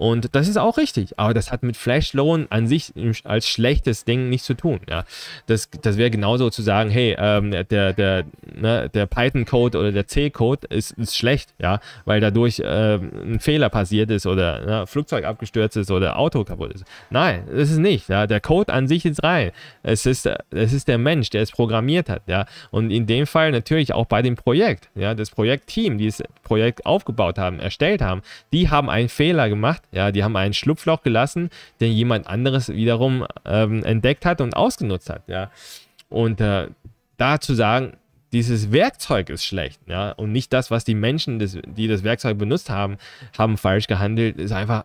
und das ist auch richtig. Aber das hat mit Flash Loan an sich als schlechtes Ding nichts zu tun. Ja. Das, das wäre genauso zu sagen, hey, ähm, der, der, ne, der Python-Code oder der C-Code ist, ist schlecht, ja, weil dadurch ähm, ein Fehler passiert ist oder ne, Flugzeug abgestürzt ist oder Auto kaputt ist. Nein, das ist nicht. Ja. Der Code an sich ist rein. Es ist, es ist der Mensch, der es programmiert hat. Ja. Und in dem Fall natürlich auch bei dem Projekt, ja, das Projektteam, die das Projekt aufgebaut haben, erstellt haben, die haben einen Fehler gemacht, ja, die haben ein Schlupfloch gelassen, den jemand anderes wiederum ähm, entdeckt hat und ausgenutzt hat. Ja, und äh, da zu sagen, dieses Werkzeug ist schlecht, ja, und nicht das, was die Menschen, des, die das Werkzeug benutzt haben, haben falsch gehandelt, ist einfach,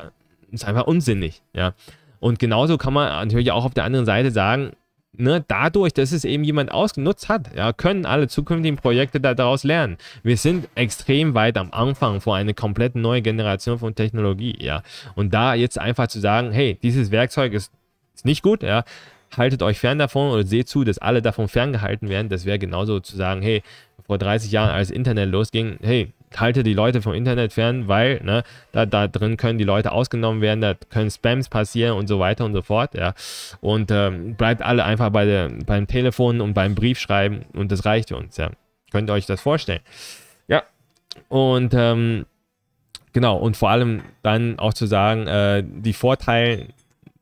ist einfach unsinnig, ja. Und genauso kann man natürlich auch auf der anderen Seite sagen, ne, dadurch, dass es eben jemand ausgenutzt hat, ja, können alle zukünftigen Projekte daraus lernen. Wir sind extrem weit am Anfang vor einer komplett neuen Generation von Technologie, ja. Und da jetzt einfach zu sagen, hey, dieses Werkzeug ist, ist nicht gut, ja, haltet euch fern davon oder seht zu, dass alle davon ferngehalten werden, das wäre genauso zu sagen, hey, vor 30 Jahren, als Internet losging, hey, halte die Leute vom Internet fern, weil ne, da, da drin können die Leute ausgenommen werden, da können Spams passieren und so weiter und so fort. Ja. Und ähm, bleibt alle einfach bei der, beim Telefon und beim Briefschreiben und das reicht uns. Ja. Könnt ihr euch das vorstellen? Ja. Und ähm, genau, und vor allem dann auch zu sagen, äh, die Vorteile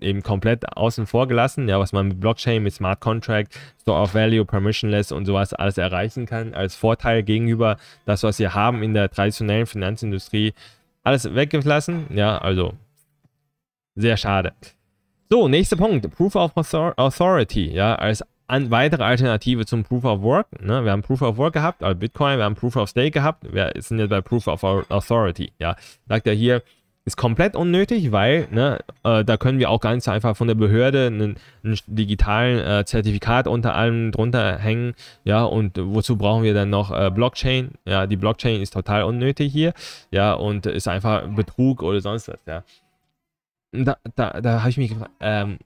eben komplett außen vor gelassen, ja, was man mit Blockchain, mit Smart Contract, Store of Value, Permissionless und sowas alles erreichen kann, als Vorteil gegenüber das, was wir haben in der traditionellen Finanzindustrie, alles weggelassen, ja, also sehr schade. So, nächster Punkt, Proof of Authority, ja, als an weitere Alternative zum Proof of Work. Ne? Wir haben Proof of Work gehabt, also Bitcoin, wir haben Proof of Stake gehabt, wir sind jetzt bei Proof of Authority. Ja, sagt er hier, ist komplett unnötig, weil ne, äh, da können wir auch ganz einfach von der Behörde einen, einen digitalen äh, Zertifikat unter allem drunter hängen. Ja, und wozu brauchen wir dann noch äh, Blockchain? Ja, die Blockchain ist total unnötig hier. Ja, und ist einfach Betrug oder sonst was. Ja, da, da, da habe ich mich gefragt, ähm,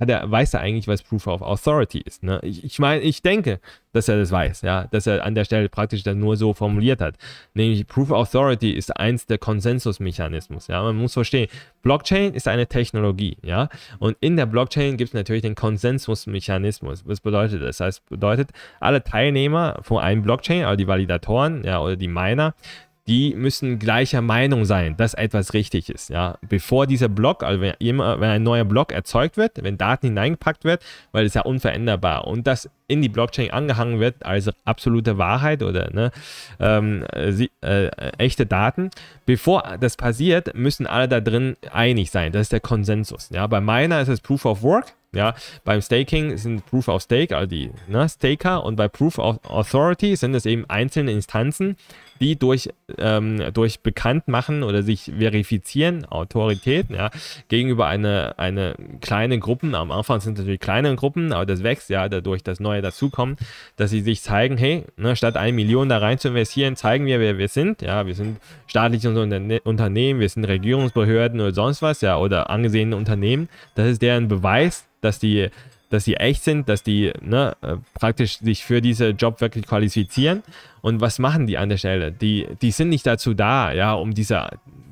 hat er, weiß er eigentlich, was Proof of Authority ist. Ne? Ich, ich meine, ich denke, dass er das weiß, ja, dass er an der Stelle praktisch das nur so formuliert hat. Nämlich Proof of Authority ist eins der Konsensusmechanismus. Ja, man muss verstehen, Blockchain ist eine Technologie, ja, und in der Blockchain gibt es natürlich den Konsensusmechanismus. Was bedeutet das? Das heißt, bedeutet alle Teilnehmer von einem Blockchain, also die Validatoren, ja, oder die Miner, die müssen gleicher Meinung sein, dass etwas richtig ist. Ja? Bevor dieser Block, also wenn, immer, wenn ein neuer Block erzeugt wird, wenn Daten hineingepackt wird, weil es ja unveränderbar und das in die Blockchain angehangen wird also absolute Wahrheit oder ne, ähm, sie, äh, echte Daten, bevor das passiert, müssen alle da drin einig sein. Das ist der Konsensus. Ja? Bei meiner ist es Proof of Work, ja, beim Staking sind Proof of Stake, also die ne, Staker, und bei Proof of Authority sind es eben einzelne Instanzen, die durch, ähm, durch Bekanntmachen oder sich verifizieren, Autorität, ja, gegenüber eine, eine kleine Gruppen, am Anfang sind es natürlich kleine Gruppen, aber das wächst ja dadurch, dass neue dazukommen, dass sie sich zeigen, hey, ne, statt eine Million da rein zu investieren, zeigen wir, wer wir sind, ja, wir sind staatliche Unterne Unternehmen, wir sind Regierungsbehörden oder sonst was, ja, oder angesehene Unternehmen, das ist deren Beweis, dass die dass sie echt sind, dass die ne, äh, praktisch sich für diesen Job wirklich qualifizieren. Und was machen die an der Stelle? Die, die sind nicht dazu da, ja, um diese,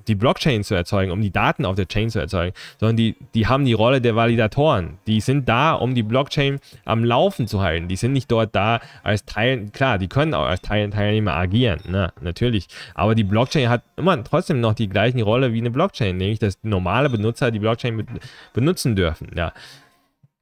die Blockchain zu erzeugen, um die Daten auf der Chain zu erzeugen, sondern die, die haben die Rolle der Validatoren. Die sind da, um die Blockchain am Laufen zu halten. Die sind nicht dort da als Teil, klar, die können auch als Teil, Teilnehmer agieren, ne, natürlich. Aber die Blockchain hat immer trotzdem noch die gleiche Rolle wie eine Blockchain, nämlich dass normale Benutzer die Blockchain benutzen dürfen, ja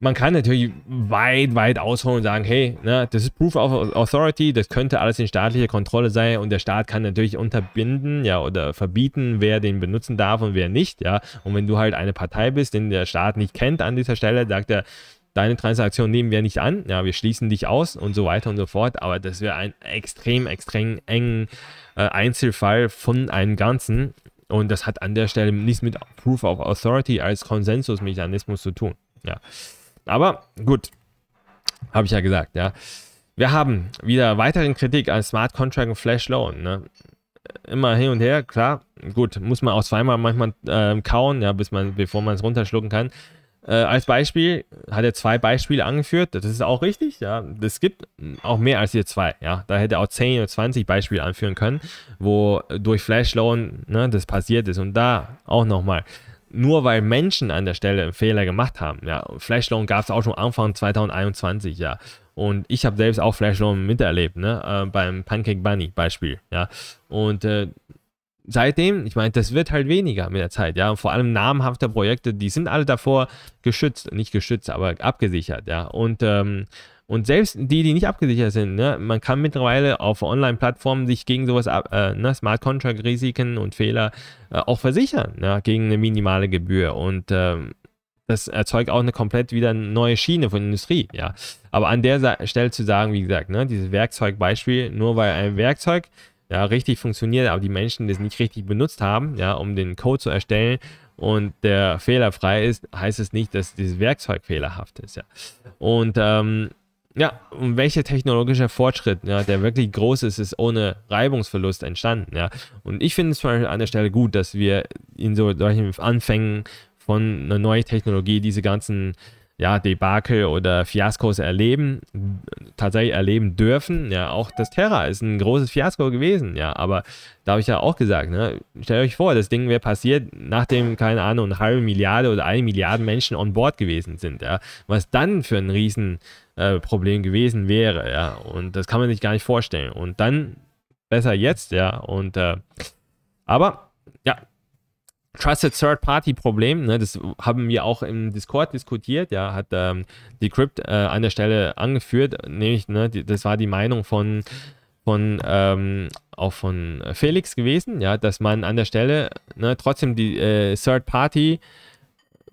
man kann natürlich weit, weit ausholen und sagen, hey, ne, das ist Proof of Authority, das könnte alles in staatlicher Kontrolle sein und der Staat kann natürlich unterbinden, ja, oder verbieten, wer den benutzen darf und wer nicht, ja. Und wenn du halt eine Partei bist, den der Staat nicht kennt an dieser Stelle, sagt er, deine Transaktion nehmen wir nicht an, ja, wir schließen dich aus und so weiter und so fort, aber das wäre ein extrem, extrem engen äh, Einzelfall von einem Ganzen und das hat an der Stelle nichts mit Proof of Authority als Konsensusmechanismus zu tun, ja. Aber gut, habe ich ja gesagt, ja. Wir haben wieder weiteren Kritik an Smart Contract und Flash Loan. Ne? Immer hin und her, klar. Gut, muss man auch zweimal manchmal äh, kauen, ja, bis man, bevor man es runterschlucken kann. Äh, als Beispiel hat er zwei Beispiele angeführt. Das ist auch richtig. Ja, es gibt auch mehr als hier zwei. Ja, da hätte er auch 10 oder 20 Beispiele anführen können, wo durch Flash Loan ne, das passiert ist. Und da auch nochmal nur weil Menschen an der Stelle einen Fehler gemacht haben. Ja, Flash Loan gab es auch schon Anfang 2021, ja. Und ich habe selbst auch Flash Loan miterlebt, ne? Äh, beim Pancake Bunny Beispiel, ja. Und äh, seitdem, ich meine, das wird halt weniger mit der Zeit, ja. Und vor allem namhafte Projekte, die sind alle davor geschützt, nicht geschützt, aber abgesichert, ja. Und ähm, und selbst die, die nicht abgesichert sind, ne, man kann mittlerweile auf Online-Plattformen sich gegen sowas, äh, ne, Smart Contract-Risiken und Fehler äh, auch versichern, ne, gegen eine minimale Gebühr. Und ähm, das erzeugt auch eine komplett wieder neue Schiene von Industrie, ja. Aber an der Sa Stelle zu sagen, wie gesagt, ne, dieses Werkzeugbeispiel, nur weil ein Werkzeug ja, richtig funktioniert, aber die Menschen das nicht richtig benutzt haben, ja, um den Code zu erstellen und der fehlerfrei ist, heißt es nicht, dass dieses Werkzeug fehlerhaft ist, ja. Und ähm, ja, und welcher technologische Fortschritt, ja, der wirklich groß ist, ist ohne Reibungsverlust entstanden. Ja. Und ich finde es zum Beispiel an der Stelle gut, dass wir in so solchen Anfängen von einer neuen Technologie diese ganzen ja, Debakel oder Fiaskos erleben, tatsächlich erleben dürfen. Ja, auch das Terra ist ein großes Fiasko gewesen, ja, aber da habe ich ja auch gesagt, ne, stellt euch vor, das Ding wäre passiert, nachdem, keine Ahnung, eine halbe Milliarde oder eine Milliarde Menschen on board gewesen sind, ja, was dann für ein riesen äh, Problem gewesen wäre, ja. Und das kann man sich gar nicht vorstellen. Und dann besser jetzt, ja. Und äh, aber ja, Trusted Third Party Problem, ne, das haben wir auch im Discord diskutiert, ja, hat ähm, Decrypt äh, an der Stelle angeführt, nämlich, ne, die, das war die Meinung von von ähm, auch von Felix gewesen, ja, dass man an der Stelle ne, trotzdem die äh, Third Party äh,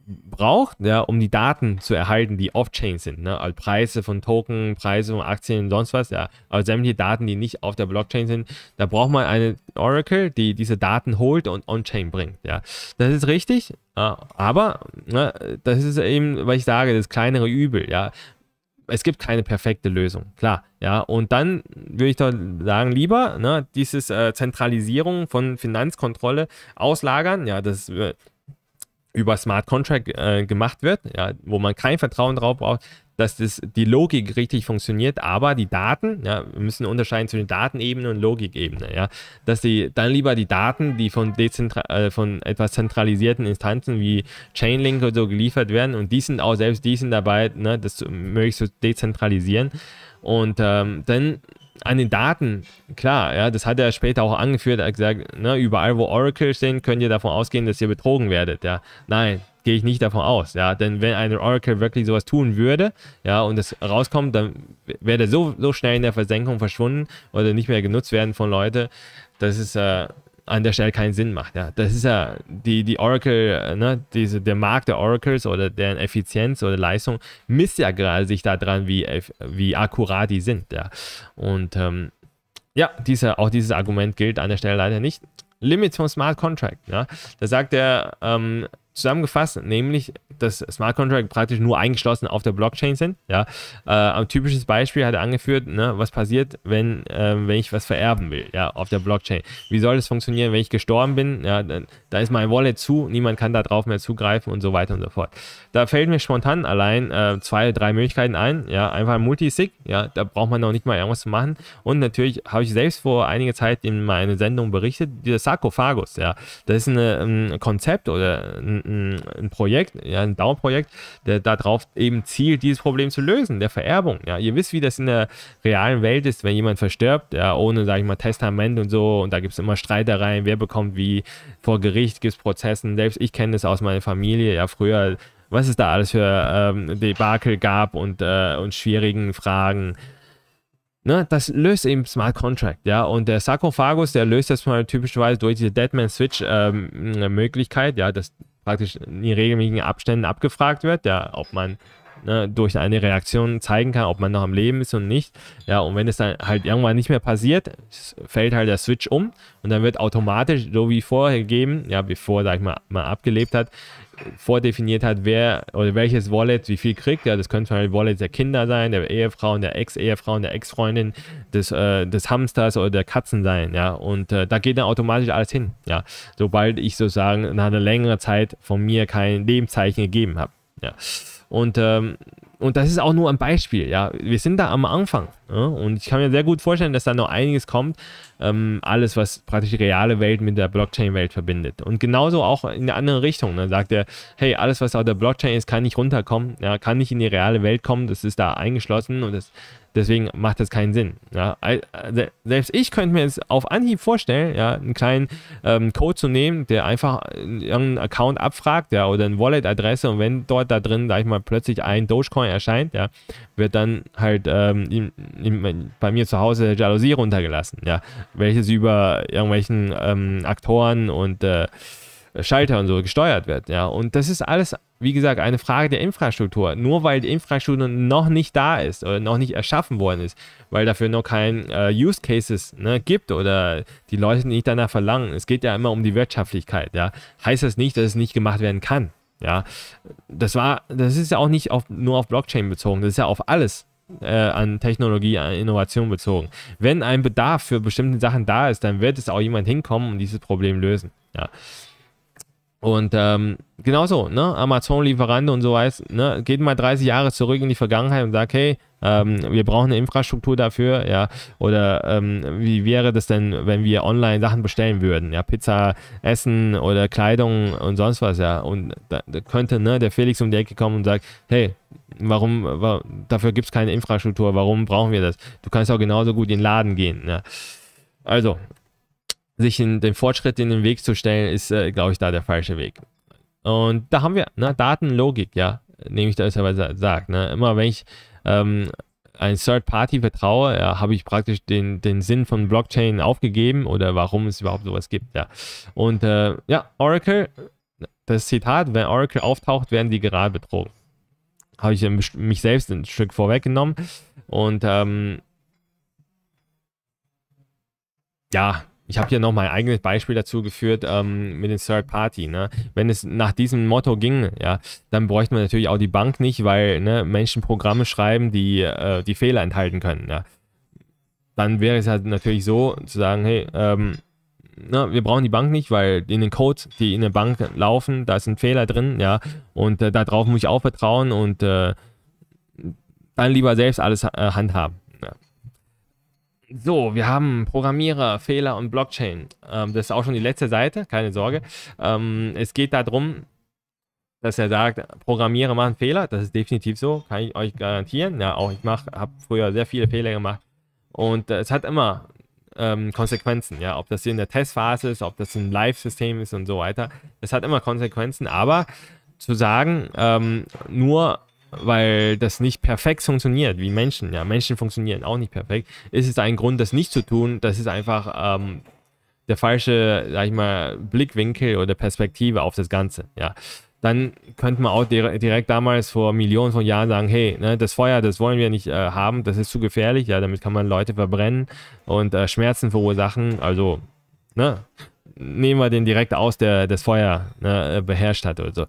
braucht, ja, um die Daten zu erhalten, die off-chain sind, ne? also Preise von Token, Preise von Aktien und sonst was, ja, also sämtliche Daten, die nicht auf der Blockchain sind, da braucht man eine Oracle, die diese Daten holt und on-chain bringt, ja, das ist richtig, aber ne, das ist eben, was ich sage, das kleinere Übel, ja, es gibt keine perfekte Lösung, klar. Ja, und dann würde ich doch sagen, lieber ne, dieses äh, Zentralisierung von Finanzkontrolle auslagern. Ja, das über Smart Contract äh, gemacht wird, ja, wo man kein Vertrauen drauf braucht, dass das, die Logik richtig funktioniert, aber die Daten, ja, wir müssen unterscheiden zwischen Datenebene und Logikebene, ja, dass die dann lieber die Daten, die von, äh, von etwas zentralisierten Instanzen wie Chainlink oder so geliefert werden und die sind auch selbst, die sind dabei, ne, das möglichst zu dezentralisieren und ähm, dann an den Daten, klar, ja, das hat er später auch angeführt, er hat gesagt, ne, überall wo Oracle sind, könnt ihr davon ausgehen, dass ihr betrogen werdet, ja. Nein, gehe ich nicht davon aus, ja, denn wenn ein Oracle wirklich sowas tun würde, ja, und es rauskommt, dann wäre er so, so schnell in der Versenkung verschwunden oder nicht mehr genutzt werden von Leuten, das ist, äh, an der Stelle keinen Sinn macht. Ja, das ist ja die, die Oracle, äh, ne, diese, der Markt der Oracles oder deren Effizienz oder Leistung misst ja gerade sich daran, wie, wie akkurat die sind. Ja. Und ähm, ja, diese, auch dieses Argument gilt an der Stelle leider nicht. Limits vom Smart Contract. Ja. Da sagt er, ähm, zusammengefasst, nämlich, dass Smart Contract praktisch nur eingeschlossen auf der Blockchain sind. Ja? Äh, ein typisches Beispiel hat er angeführt, ne, was passiert, wenn, äh, wenn ich was vererben will, ja, auf der Blockchain. Wie soll das funktionieren, wenn ich gestorben bin? Ja, dann, da ist mein Wallet zu, niemand kann da drauf mehr zugreifen und so weiter und so fort. Da fällt mir spontan allein äh, zwei, drei Möglichkeiten ein. Ja, einfach Multisig, ja, da braucht man noch nicht mal irgendwas zu machen. Und natürlich habe ich selbst vor einiger Zeit in meiner Sendung berichtet, dieser Sarkophagus, ja, das ist eine, ein Konzept oder ein ein, ein Projekt, ja, ein Down-Projekt, der darauf eben zielt, dieses Problem zu lösen, der Vererbung. Ja, ihr wisst, wie das in der realen Welt ist, wenn jemand verstirbt, ja, ohne, sage ich mal, Testament und so. Und da gibt es immer Streitereien, wer bekommt wie. Vor Gericht gibt es Prozessen. Selbst ich kenne das aus meiner Familie. Ja, früher, was es da alles für ähm, Debakel gab und, äh, und schwierigen Fragen. Ne, das löst eben Smart Contract, ja. Und der Sarkophagus, der löst das mal typischerweise durch diese Deadman Switch ähm, Möglichkeit, ja, dass praktisch in regelmäßigen Abständen abgefragt wird, ja, ob man ne, durch eine Reaktion zeigen kann, ob man noch am Leben ist und nicht. Ja, und wenn es dann halt irgendwann nicht mehr passiert, fällt halt der Switch um und dann wird automatisch, so wie vorher gegeben, ja, bevor, sag ich mal, man abgelebt hat, vordefiniert hat, wer oder welches Wallet wie viel kriegt. Ja, das können zum Beispiel Wallets der Kinder sein, der Ehefrauen, der Ex-Ehefrauen, der Ex-Freundin, des, äh, des Hamsters oder der Katzen sein. Ja, und äh, da geht dann automatisch alles hin. Ja, sobald ich sozusagen nach einer längeren Zeit von mir kein Lebenszeichen gegeben habe. Ja, und, ähm, und das ist auch nur ein Beispiel. Ja, wir sind da am Anfang. Ja, ne? und ich kann mir sehr gut vorstellen, dass da noch einiges kommt. Ähm, alles, was praktisch die reale Welt mit der Blockchain-Welt verbindet. Und genauso auch in eine andere Richtung. Dann ne? sagt er, hey, alles, was auf der Blockchain ist, kann nicht runterkommen, ja, kann nicht in die reale Welt kommen, das ist da eingeschlossen und das, deswegen macht das keinen Sinn. Ja? Äh, selbst ich könnte mir jetzt auf Anhieb vorstellen, ja, einen kleinen ähm, Code zu nehmen, der einfach äh, irgendeinen Account abfragt ja, oder eine Wallet-Adresse und wenn dort da drin, sag ich mal, plötzlich ein Dogecoin erscheint, ja, wird dann halt ähm, in, bei mir zu Hause Jalousie runtergelassen, ja, welches über irgendwelchen ähm, Aktoren und äh, Schalter und so gesteuert wird, ja. Und das ist alles, wie gesagt, eine Frage der Infrastruktur. Nur weil die Infrastruktur noch nicht da ist oder noch nicht erschaffen worden ist, weil dafür noch kein äh, Use Cases ne, gibt oder die Leute nicht danach verlangen. Es geht ja immer um die Wirtschaftlichkeit, ja. Heißt das nicht, dass es nicht gemacht werden kann, ja. Das war, das ist ja auch nicht auf, nur auf Blockchain bezogen, das ist ja auf alles äh, an Technologie, an Innovation bezogen. Wenn ein Bedarf für bestimmte Sachen da ist, dann wird es auch jemand hinkommen und dieses Problem lösen. Ja. Und ähm, genauso, ne? amazon Lieferanten und so heißt, ne? Geht mal 30 Jahre zurück in die Vergangenheit und sagt, hey, ähm, wir brauchen eine Infrastruktur dafür, ja. Oder ähm, wie wäre das denn, wenn wir online Sachen bestellen würden, ja? Pizza, Essen oder Kleidung und sonst was, ja. Und da, da könnte, ne, der Felix um die Ecke kommen und sagt, hey, warum, wa dafür gibt es keine Infrastruktur, warum brauchen wir das? Du kannst auch genauso gut in den Laden gehen, ja. Also, sich in den Fortschritt in den Weg zu stellen, ist, äh, glaube ich, da der falsche Weg. Und da haben wir ne, Datenlogik, ja, nehme ich da teilweise sagt. Ne? Immer wenn ich ähm, ein Third Party vertraue, ja, habe ich praktisch den, den Sinn von Blockchain aufgegeben oder warum es überhaupt sowas gibt. Ja. Und äh, ja, Oracle, das Zitat, wenn Oracle auftaucht, werden die gerade betrogen. Habe ich mich selbst ein Stück vorweggenommen. Und ähm, ja, ich habe hier noch mein eigenes Beispiel dazu geführt ähm, mit den Third Party. Ne? Wenn es nach diesem Motto ging, ja, dann bräuchte man natürlich auch die Bank nicht, weil ne, Menschen Programme schreiben, die äh, die Fehler enthalten können. Ja? Dann wäre es halt natürlich so zu sagen, hey, ähm, na, ne, wir brauchen die Bank nicht, weil in den Codes, die in der Bank laufen, da ist ein Fehler drin, ja, und äh, darauf muss ich auch vertrauen und äh, dann lieber selbst alles äh, handhaben. So, wir haben Programmierer, Fehler und Blockchain. Ähm, das ist auch schon die letzte Seite, keine Sorge. Ähm, es geht darum, dass er sagt, Programmierer machen Fehler. Das ist definitiv so, kann ich euch garantieren. Ja, auch ich habe früher sehr viele Fehler gemacht. Und äh, es hat immer ähm, Konsequenzen, ja, ob das hier in der Testphase ist, ob das ein Live-System ist und so weiter. Es hat immer Konsequenzen, aber zu sagen, ähm, nur weil das nicht perfekt funktioniert, wie Menschen. Ja, Menschen funktionieren auch nicht perfekt. Ist es ein Grund, das nicht zu tun? Das ist einfach ähm, der falsche, sag ich mal, Blickwinkel oder Perspektive auf das Ganze. Ja, dann könnte man auch direkt damals vor Millionen von Jahren sagen, hey, ne, das Feuer, das wollen wir nicht äh, haben, das ist zu gefährlich. Ja, damit kann man Leute verbrennen und äh, Schmerzen verursachen. Also, ne, nehmen wir den direkt aus, der das Feuer ne, beherrscht hat oder so.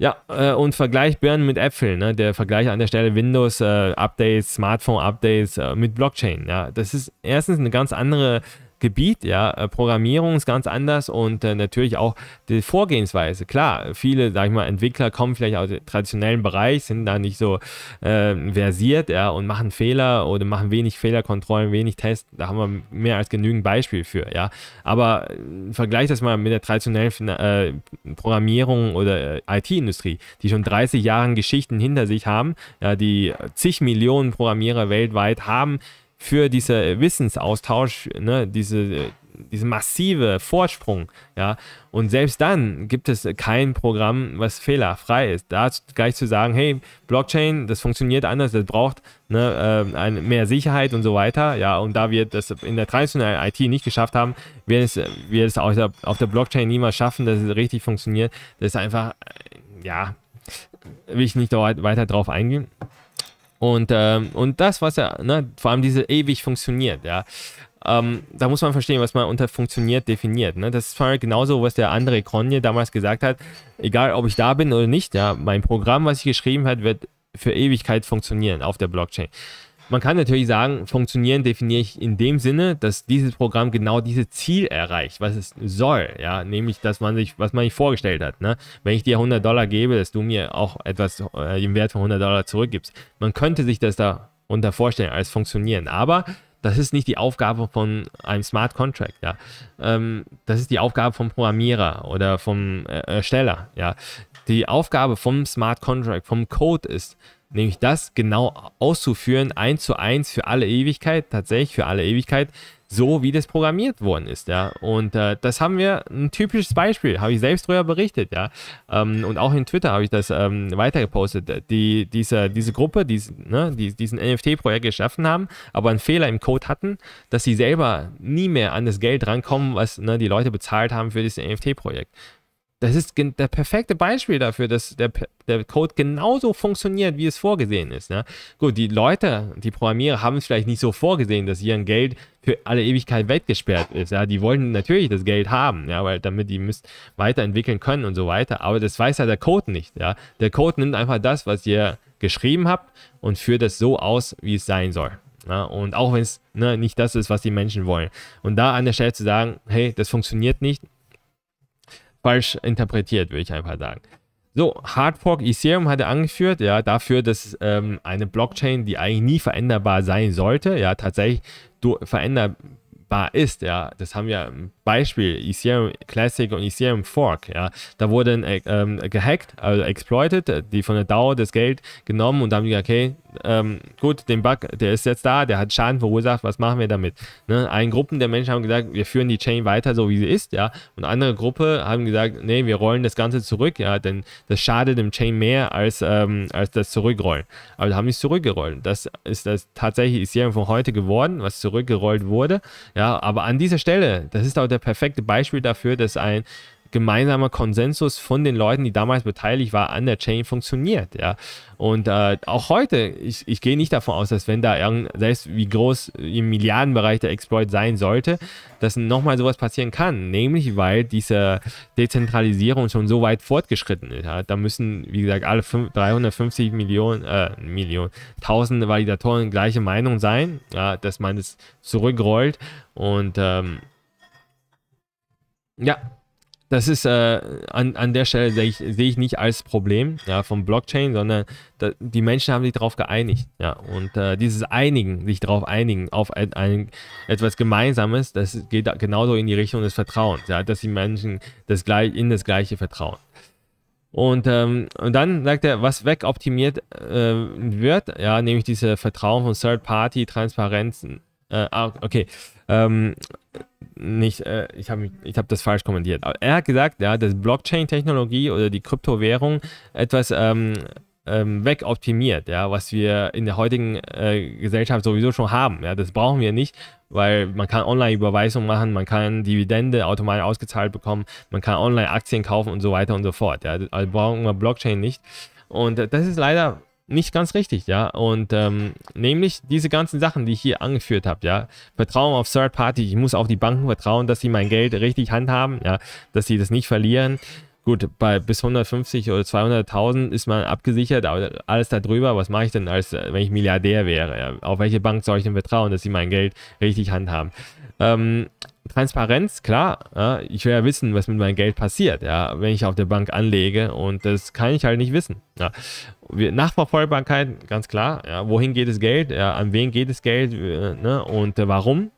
Ja, äh, und vergleich Birnen mit Äpfeln. Ne? Der Vergleich an der Stelle Windows-Updates, äh, Smartphone-Updates äh, mit Blockchain. Ja? Das ist erstens eine ganz andere Gebiet. Ja, äh, Programmierung ist ganz anders und äh, natürlich auch die Vorgehensweise. Klar, viele, sag ich mal, Entwickler kommen vielleicht aus dem traditionellen Bereich, sind da nicht so äh, versiert ja, und machen Fehler oder machen wenig Fehlerkontrollen, wenig Tests. Da haben wir mehr als genügend Beispiel für. Ja, aber äh, vergleich das mal mit der traditionellen äh, Programmierung oder äh, IT-Industrie, die schon 30 Jahre Geschichten hinter sich haben, ja, die zig Millionen Programmierer weltweit haben für diesen Wissensaustausch, ne, diese, diese massive Vorsprung, ja. Und selbst dann gibt es kein Programm, was fehlerfrei ist. Da gleich zu sagen, hey, Blockchain, das funktioniert anders, das braucht ne, äh, mehr Sicherheit und so weiter, ja. Und da wir das in der traditionellen IT nicht geschafft haben, werden es, wir es auf auf der Blockchain niemals schaffen, dass es richtig funktioniert. Das ist einfach, ja, will ich nicht weiter drauf eingehen. Und, ähm, und das, was er, ne, vor allem diese ewig funktioniert, ja. Ähm, da muss man verstehen, was man unter funktioniert definiert. Ne? Das ist genauso, was der andere Kronje damals gesagt hat. Egal, ob ich da bin oder nicht, ja, mein Programm, was ich geschrieben habe, wird für Ewigkeit funktionieren auf der Blockchain. Man kann natürlich sagen, funktionieren definiere ich in dem Sinne, dass dieses Programm genau dieses Ziel erreicht, was es soll, ja, nämlich, dass man sich, was man sich vorgestellt hat, ne? Wenn ich dir 100 Dollar gebe, dass du mir auch etwas äh, im Wert von 100 Dollar zurückgibst. Man könnte sich das darunter vorstellen, als funktionieren, aber das ist nicht die Aufgabe von einem Smart Contract, ja. Ähm, das ist die Aufgabe vom Programmierer oder vom äh, Ersteller, ja. Die Aufgabe vom Smart Contract, vom Code ist, nämlich das genau auszuführen, eins zu eins für alle Ewigkeit, tatsächlich für alle Ewigkeit, so wie das programmiert worden ist, ja. Und äh, das haben wir, ein typisches Beispiel, habe ich selbst drüber berichtet, ja. Ähm, und auch in Twitter habe ich das ähm, weitergepostet. Die, diese, diese Gruppe, die, ne, die diesen NFT-Projekt geschaffen haben, aber einen Fehler im Code hatten, dass sie selber nie mehr an das Geld rankommen, was ne, die Leute bezahlt haben für dieses NFT-Projekt. Das ist der perfekte Beispiel dafür, dass der, der Code genauso funktioniert, wie es vorgesehen ist. Ne? Gut, die Leute, die Programmierer, haben es vielleicht nicht so vorgesehen, dass ihr Geld für alle Ewigkeit weggesperrt ist. Ja? Die wollten natürlich das Geld haben, ja? weil damit die müsst weiterentwickeln können und so weiter. Aber das weiß ja der Code nicht. Ja? Der Code nimmt einfach das, was ihr geschrieben habt und führt das so aus, wie es sein soll. Ja, und auch wenn es ne, nicht das ist, was die Menschen wollen. Und da an der Stelle zu sagen, hey, das funktioniert nicht, falsch interpretiert, würde ich einfach sagen. So, Hardfork Ethereum hat er angeführt, ja, dafür, dass ähm, eine Blockchain, die eigentlich nie veränderbar sein sollte, ja, tatsächlich veränderbar ist, ja. Das haben wir im Beispiel Ethereum Classic und Ethereum Fork, ja. Da wurden äh, ähm, gehackt, also exploited, die von der Dauer das Geld genommen und haben gesagt, okay, ähm, gut, den Bug, der ist jetzt da, der hat Schaden verursacht, was machen wir damit? Ne? Ein Gruppen der Menschen haben gesagt, wir führen die Chain weiter, so wie sie ist, ja. Und andere Gruppe haben gesagt, nee, wir rollen das Ganze zurück, ja, denn das schadet dem Chain mehr als, ähm, als das Zurückrollen. Aber da haben sie es zurückgerollt. Das ist das tatsächlich Ethereum von heute geworden, was zurückgerollt wurde, ja. Aber an dieser Stelle, das ist auch der perfekte Beispiel dafür, dass ein gemeinsamer Konsensus von den Leuten, die damals beteiligt waren an der Chain, funktioniert. Ja. Und äh, auch heute, ich, ich gehe nicht davon aus, dass wenn da irgend, selbst wie groß im Milliardenbereich der Exploit sein sollte, dass nochmal sowas passieren kann. Nämlich, weil diese Dezentralisierung schon so weit fortgeschritten ist. Ja. Da müssen, wie gesagt, alle 5, 350 Millionen, äh, Millionen, tausende Validatoren gleiche Meinung sein, ja, dass man es zurückrollt und ähm, ja, das ist äh, an, an der Stelle sehe ich, seh ich nicht als Problem ja, vom Blockchain, sondern da, die Menschen haben sich darauf geeinigt. Ja, und äh, dieses Einigen, sich darauf einigen auf ein, ein, etwas Gemeinsames, das geht genauso in die Richtung des Vertrauens, ja, dass die Menschen das gleich, in das Gleiche vertrauen. Und, ähm, und dann sagt er, was wegoptimiert äh, wird, ja, nämlich diese Vertrauen von Third-Party-Transparenzen. Äh, ah, okay, ähm, nicht, äh, ich habe ich hab das falsch kommentiert. Aber er hat gesagt, ja, dass Blockchain-Technologie oder die Kryptowährung etwas ähm, ähm, wegoptimiert, ja, was wir in der heutigen äh, Gesellschaft sowieso schon haben. Ja, das brauchen wir nicht, weil man kann Online-Überweisung machen, man kann Dividende automatisch ausgezahlt bekommen, man kann Online-Aktien kaufen und so weiter und so fort. Ja, also brauchen wir Blockchain nicht. Und äh, das ist leider nicht ganz richtig, ja. Und ähm, nämlich diese ganzen Sachen, die ich hier angeführt habe, ja. Vertrauen auf Third Party, ich muss auf die Banken vertrauen, dass sie mein Geld richtig handhaben, ja, dass sie das nicht verlieren. Gut, bei bis 150 oder 200.000 ist man abgesichert, aber alles darüber, was mache ich denn, als äh, wenn ich Milliardär wäre? Ja? Auf welche Bank soll ich denn vertrauen, dass sie mein Geld richtig handhaben? Ähm, Transparenz, klar, ja, ich will ja wissen, was mit meinem Geld passiert, ja, wenn ich auf der Bank anlege und das kann ich halt nicht wissen. Ja. Nachverfolgbarkeit, ganz klar, ja, wohin geht das Geld, ja, an wen geht das Geld äh, ne, und äh, warum.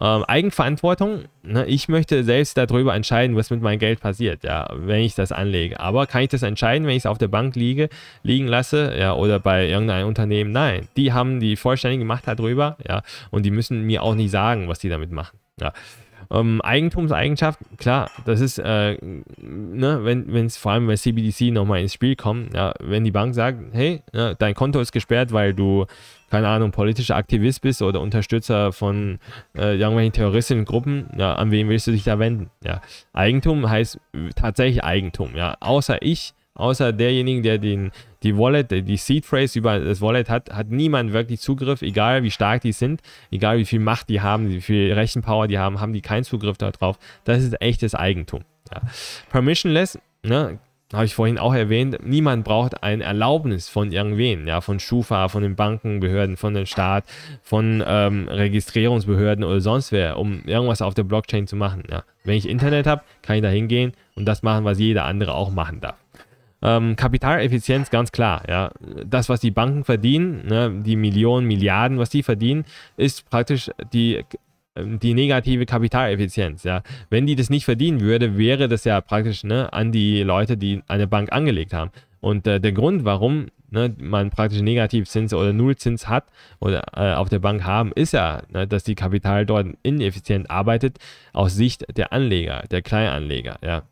Ähm, Eigenverantwortung, ne, ich möchte selbst darüber entscheiden, was mit meinem Geld passiert, ja, wenn ich das anlege. Aber kann ich das entscheiden, wenn ich es auf der Bank liege, liegen lasse ja, oder bei irgendeinem Unternehmen? Nein, die haben die vollständige Macht darüber ja, und die müssen mir auch nicht sagen, was die damit machen. Ja. Ähm, Eigentumseigenschaft, klar, das ist, äh, ne, wenn es vor allem bei CBDC nochmal ins Spiel kommt, ja, wenn die Bank sagt, hey, ja, ne, dein Konto ist gesperrt, weil du, keine Ahnung, politischer Aktivist bist oder Unterstützer von äh, irgendwelchen terroristischen Gruppen, ja, an wen willst du dich da wenden? Ja. Eigentum heißt tatsächlich Eigentum, ja, außer ich, außer derjenige, der den die Wallet, die Seed Phrase über das Wallet hat, hat niemand wirklich Zugriff, egal wie stark die sind, egal wie viel Macht die haben, wie viel Rechenpower die haben, haben die keinen Zugriff darauf. Das ist echtes Eigentum. Ja. Permissionless, ne, habe ich vorhin auch erwähnt, niemand braucht ein Erlaubnis von irgendwen, ja, von Schufa, von den Bankenbehörden, von dem Staat, von ähm, Registrierungsbehörden oder sonst wer, um irgendwas auf der Blockchain zu machen. Ja. Wenn ich Internet habe, kann ich da hingehen und das machen, was jeder andere auch machen darf. Ähm, Kapitaleffizienz, ganz klar. Ja. Das, was die Banken verdienen, ne, die Millionen, Milliarden, was die verdienen, ist praktisch die ähm, die negative Kapitaleffizienz. Ja. Wenn die das nicht verdienen würde, wäre das ja praktisch ne, an die Leute, die eine Bank angelegt haben. Und äh, der Grund, warum ne, man praktisch Negativzins oder Nullzins hat oder äh, auf der Bank haben, ist ja, ne, dass die Kapital dort ineffizient arbeitet aus Sicht der Anleger, der Kleinanleger. Ja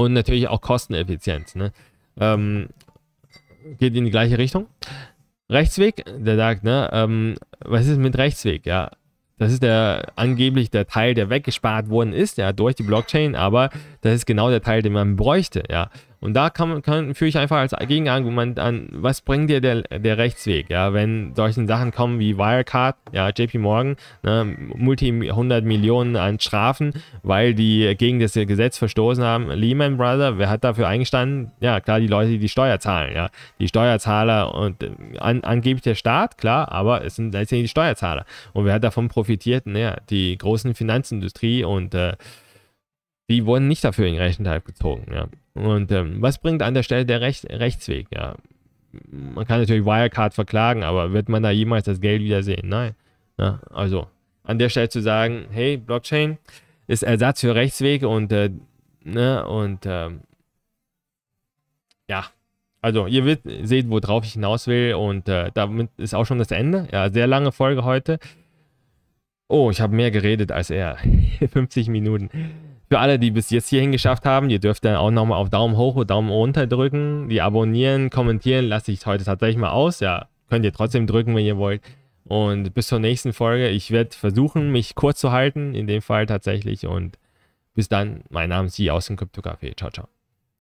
und natürlich auch Kosteneffizienz. Ne? Ähm, geht in die gleiche Richtung. Rechtsweg, der sagt, ne, ähm, was ist mit Rechtsweg? Ja, das ist der angeblich der Teil, der weggespart worden ist, ja, durch die Blockchain, aber das ist genau der Teil, den man bräuchte, ja. Und da kann, kann führe ich einfach als Gegenargument an, was bringt dir der, der Rechtsweg, ja, wenn solche Sachen kommen wie Wirecard, ja, JP Morgan, ne, multi 100 Millionen an Strafen, weil die gegen das Gesetz verstoßen haben. Lehman Brothers, wer hat dafür eingestanden? Ja, klar, die Leute, die die Steuer zahlen, ja, die Steuerzahler und an, angeblich der Staat, klar, aber es sind letztendlich die Steuerzahler. Und wer hat davon profitiert? Naja, die großen Finanzindustrie und äh, die wurden nicht dafür in Rechenschaft gezogen, ja. Und ähm, was bringt an der Stelle der Rech Rechtsweg? Ja, man kann natürlich Wirecard verklagen, aber wird man da jemals das Geld wiedersehen? Nein. Ja, ne? also an der Stelle zu sagen, hey, Blockchain ist Ersatz für Rechtsweg und äh, ne, und ähm, ja, also ihr wisst, seht, worauf ich hinaus will und äh, damit ist auch schon das Ende. Ja, sehr lange Folge heute. Oh, ich habe mehr geredet als er. 50 Minuten. Für alle, die bis jetzt hierhin geschafft haben, ihr dürft dann auch nochmal auf Daumen hoch oder Daumen runter drücken. Die abonnieren, kommentieren lasse ich heute tatsächlich mal aus. Ja, könnt ihr trotzdem drücken, wenn ihr wollt. Und bis zur nächsten Folge. Ich werde versuchen, mich kurz zu halten, in dem Fall tatsächlich. Und bis dann, mein Name ist Sie aus dem Crypto Ciao, ciao.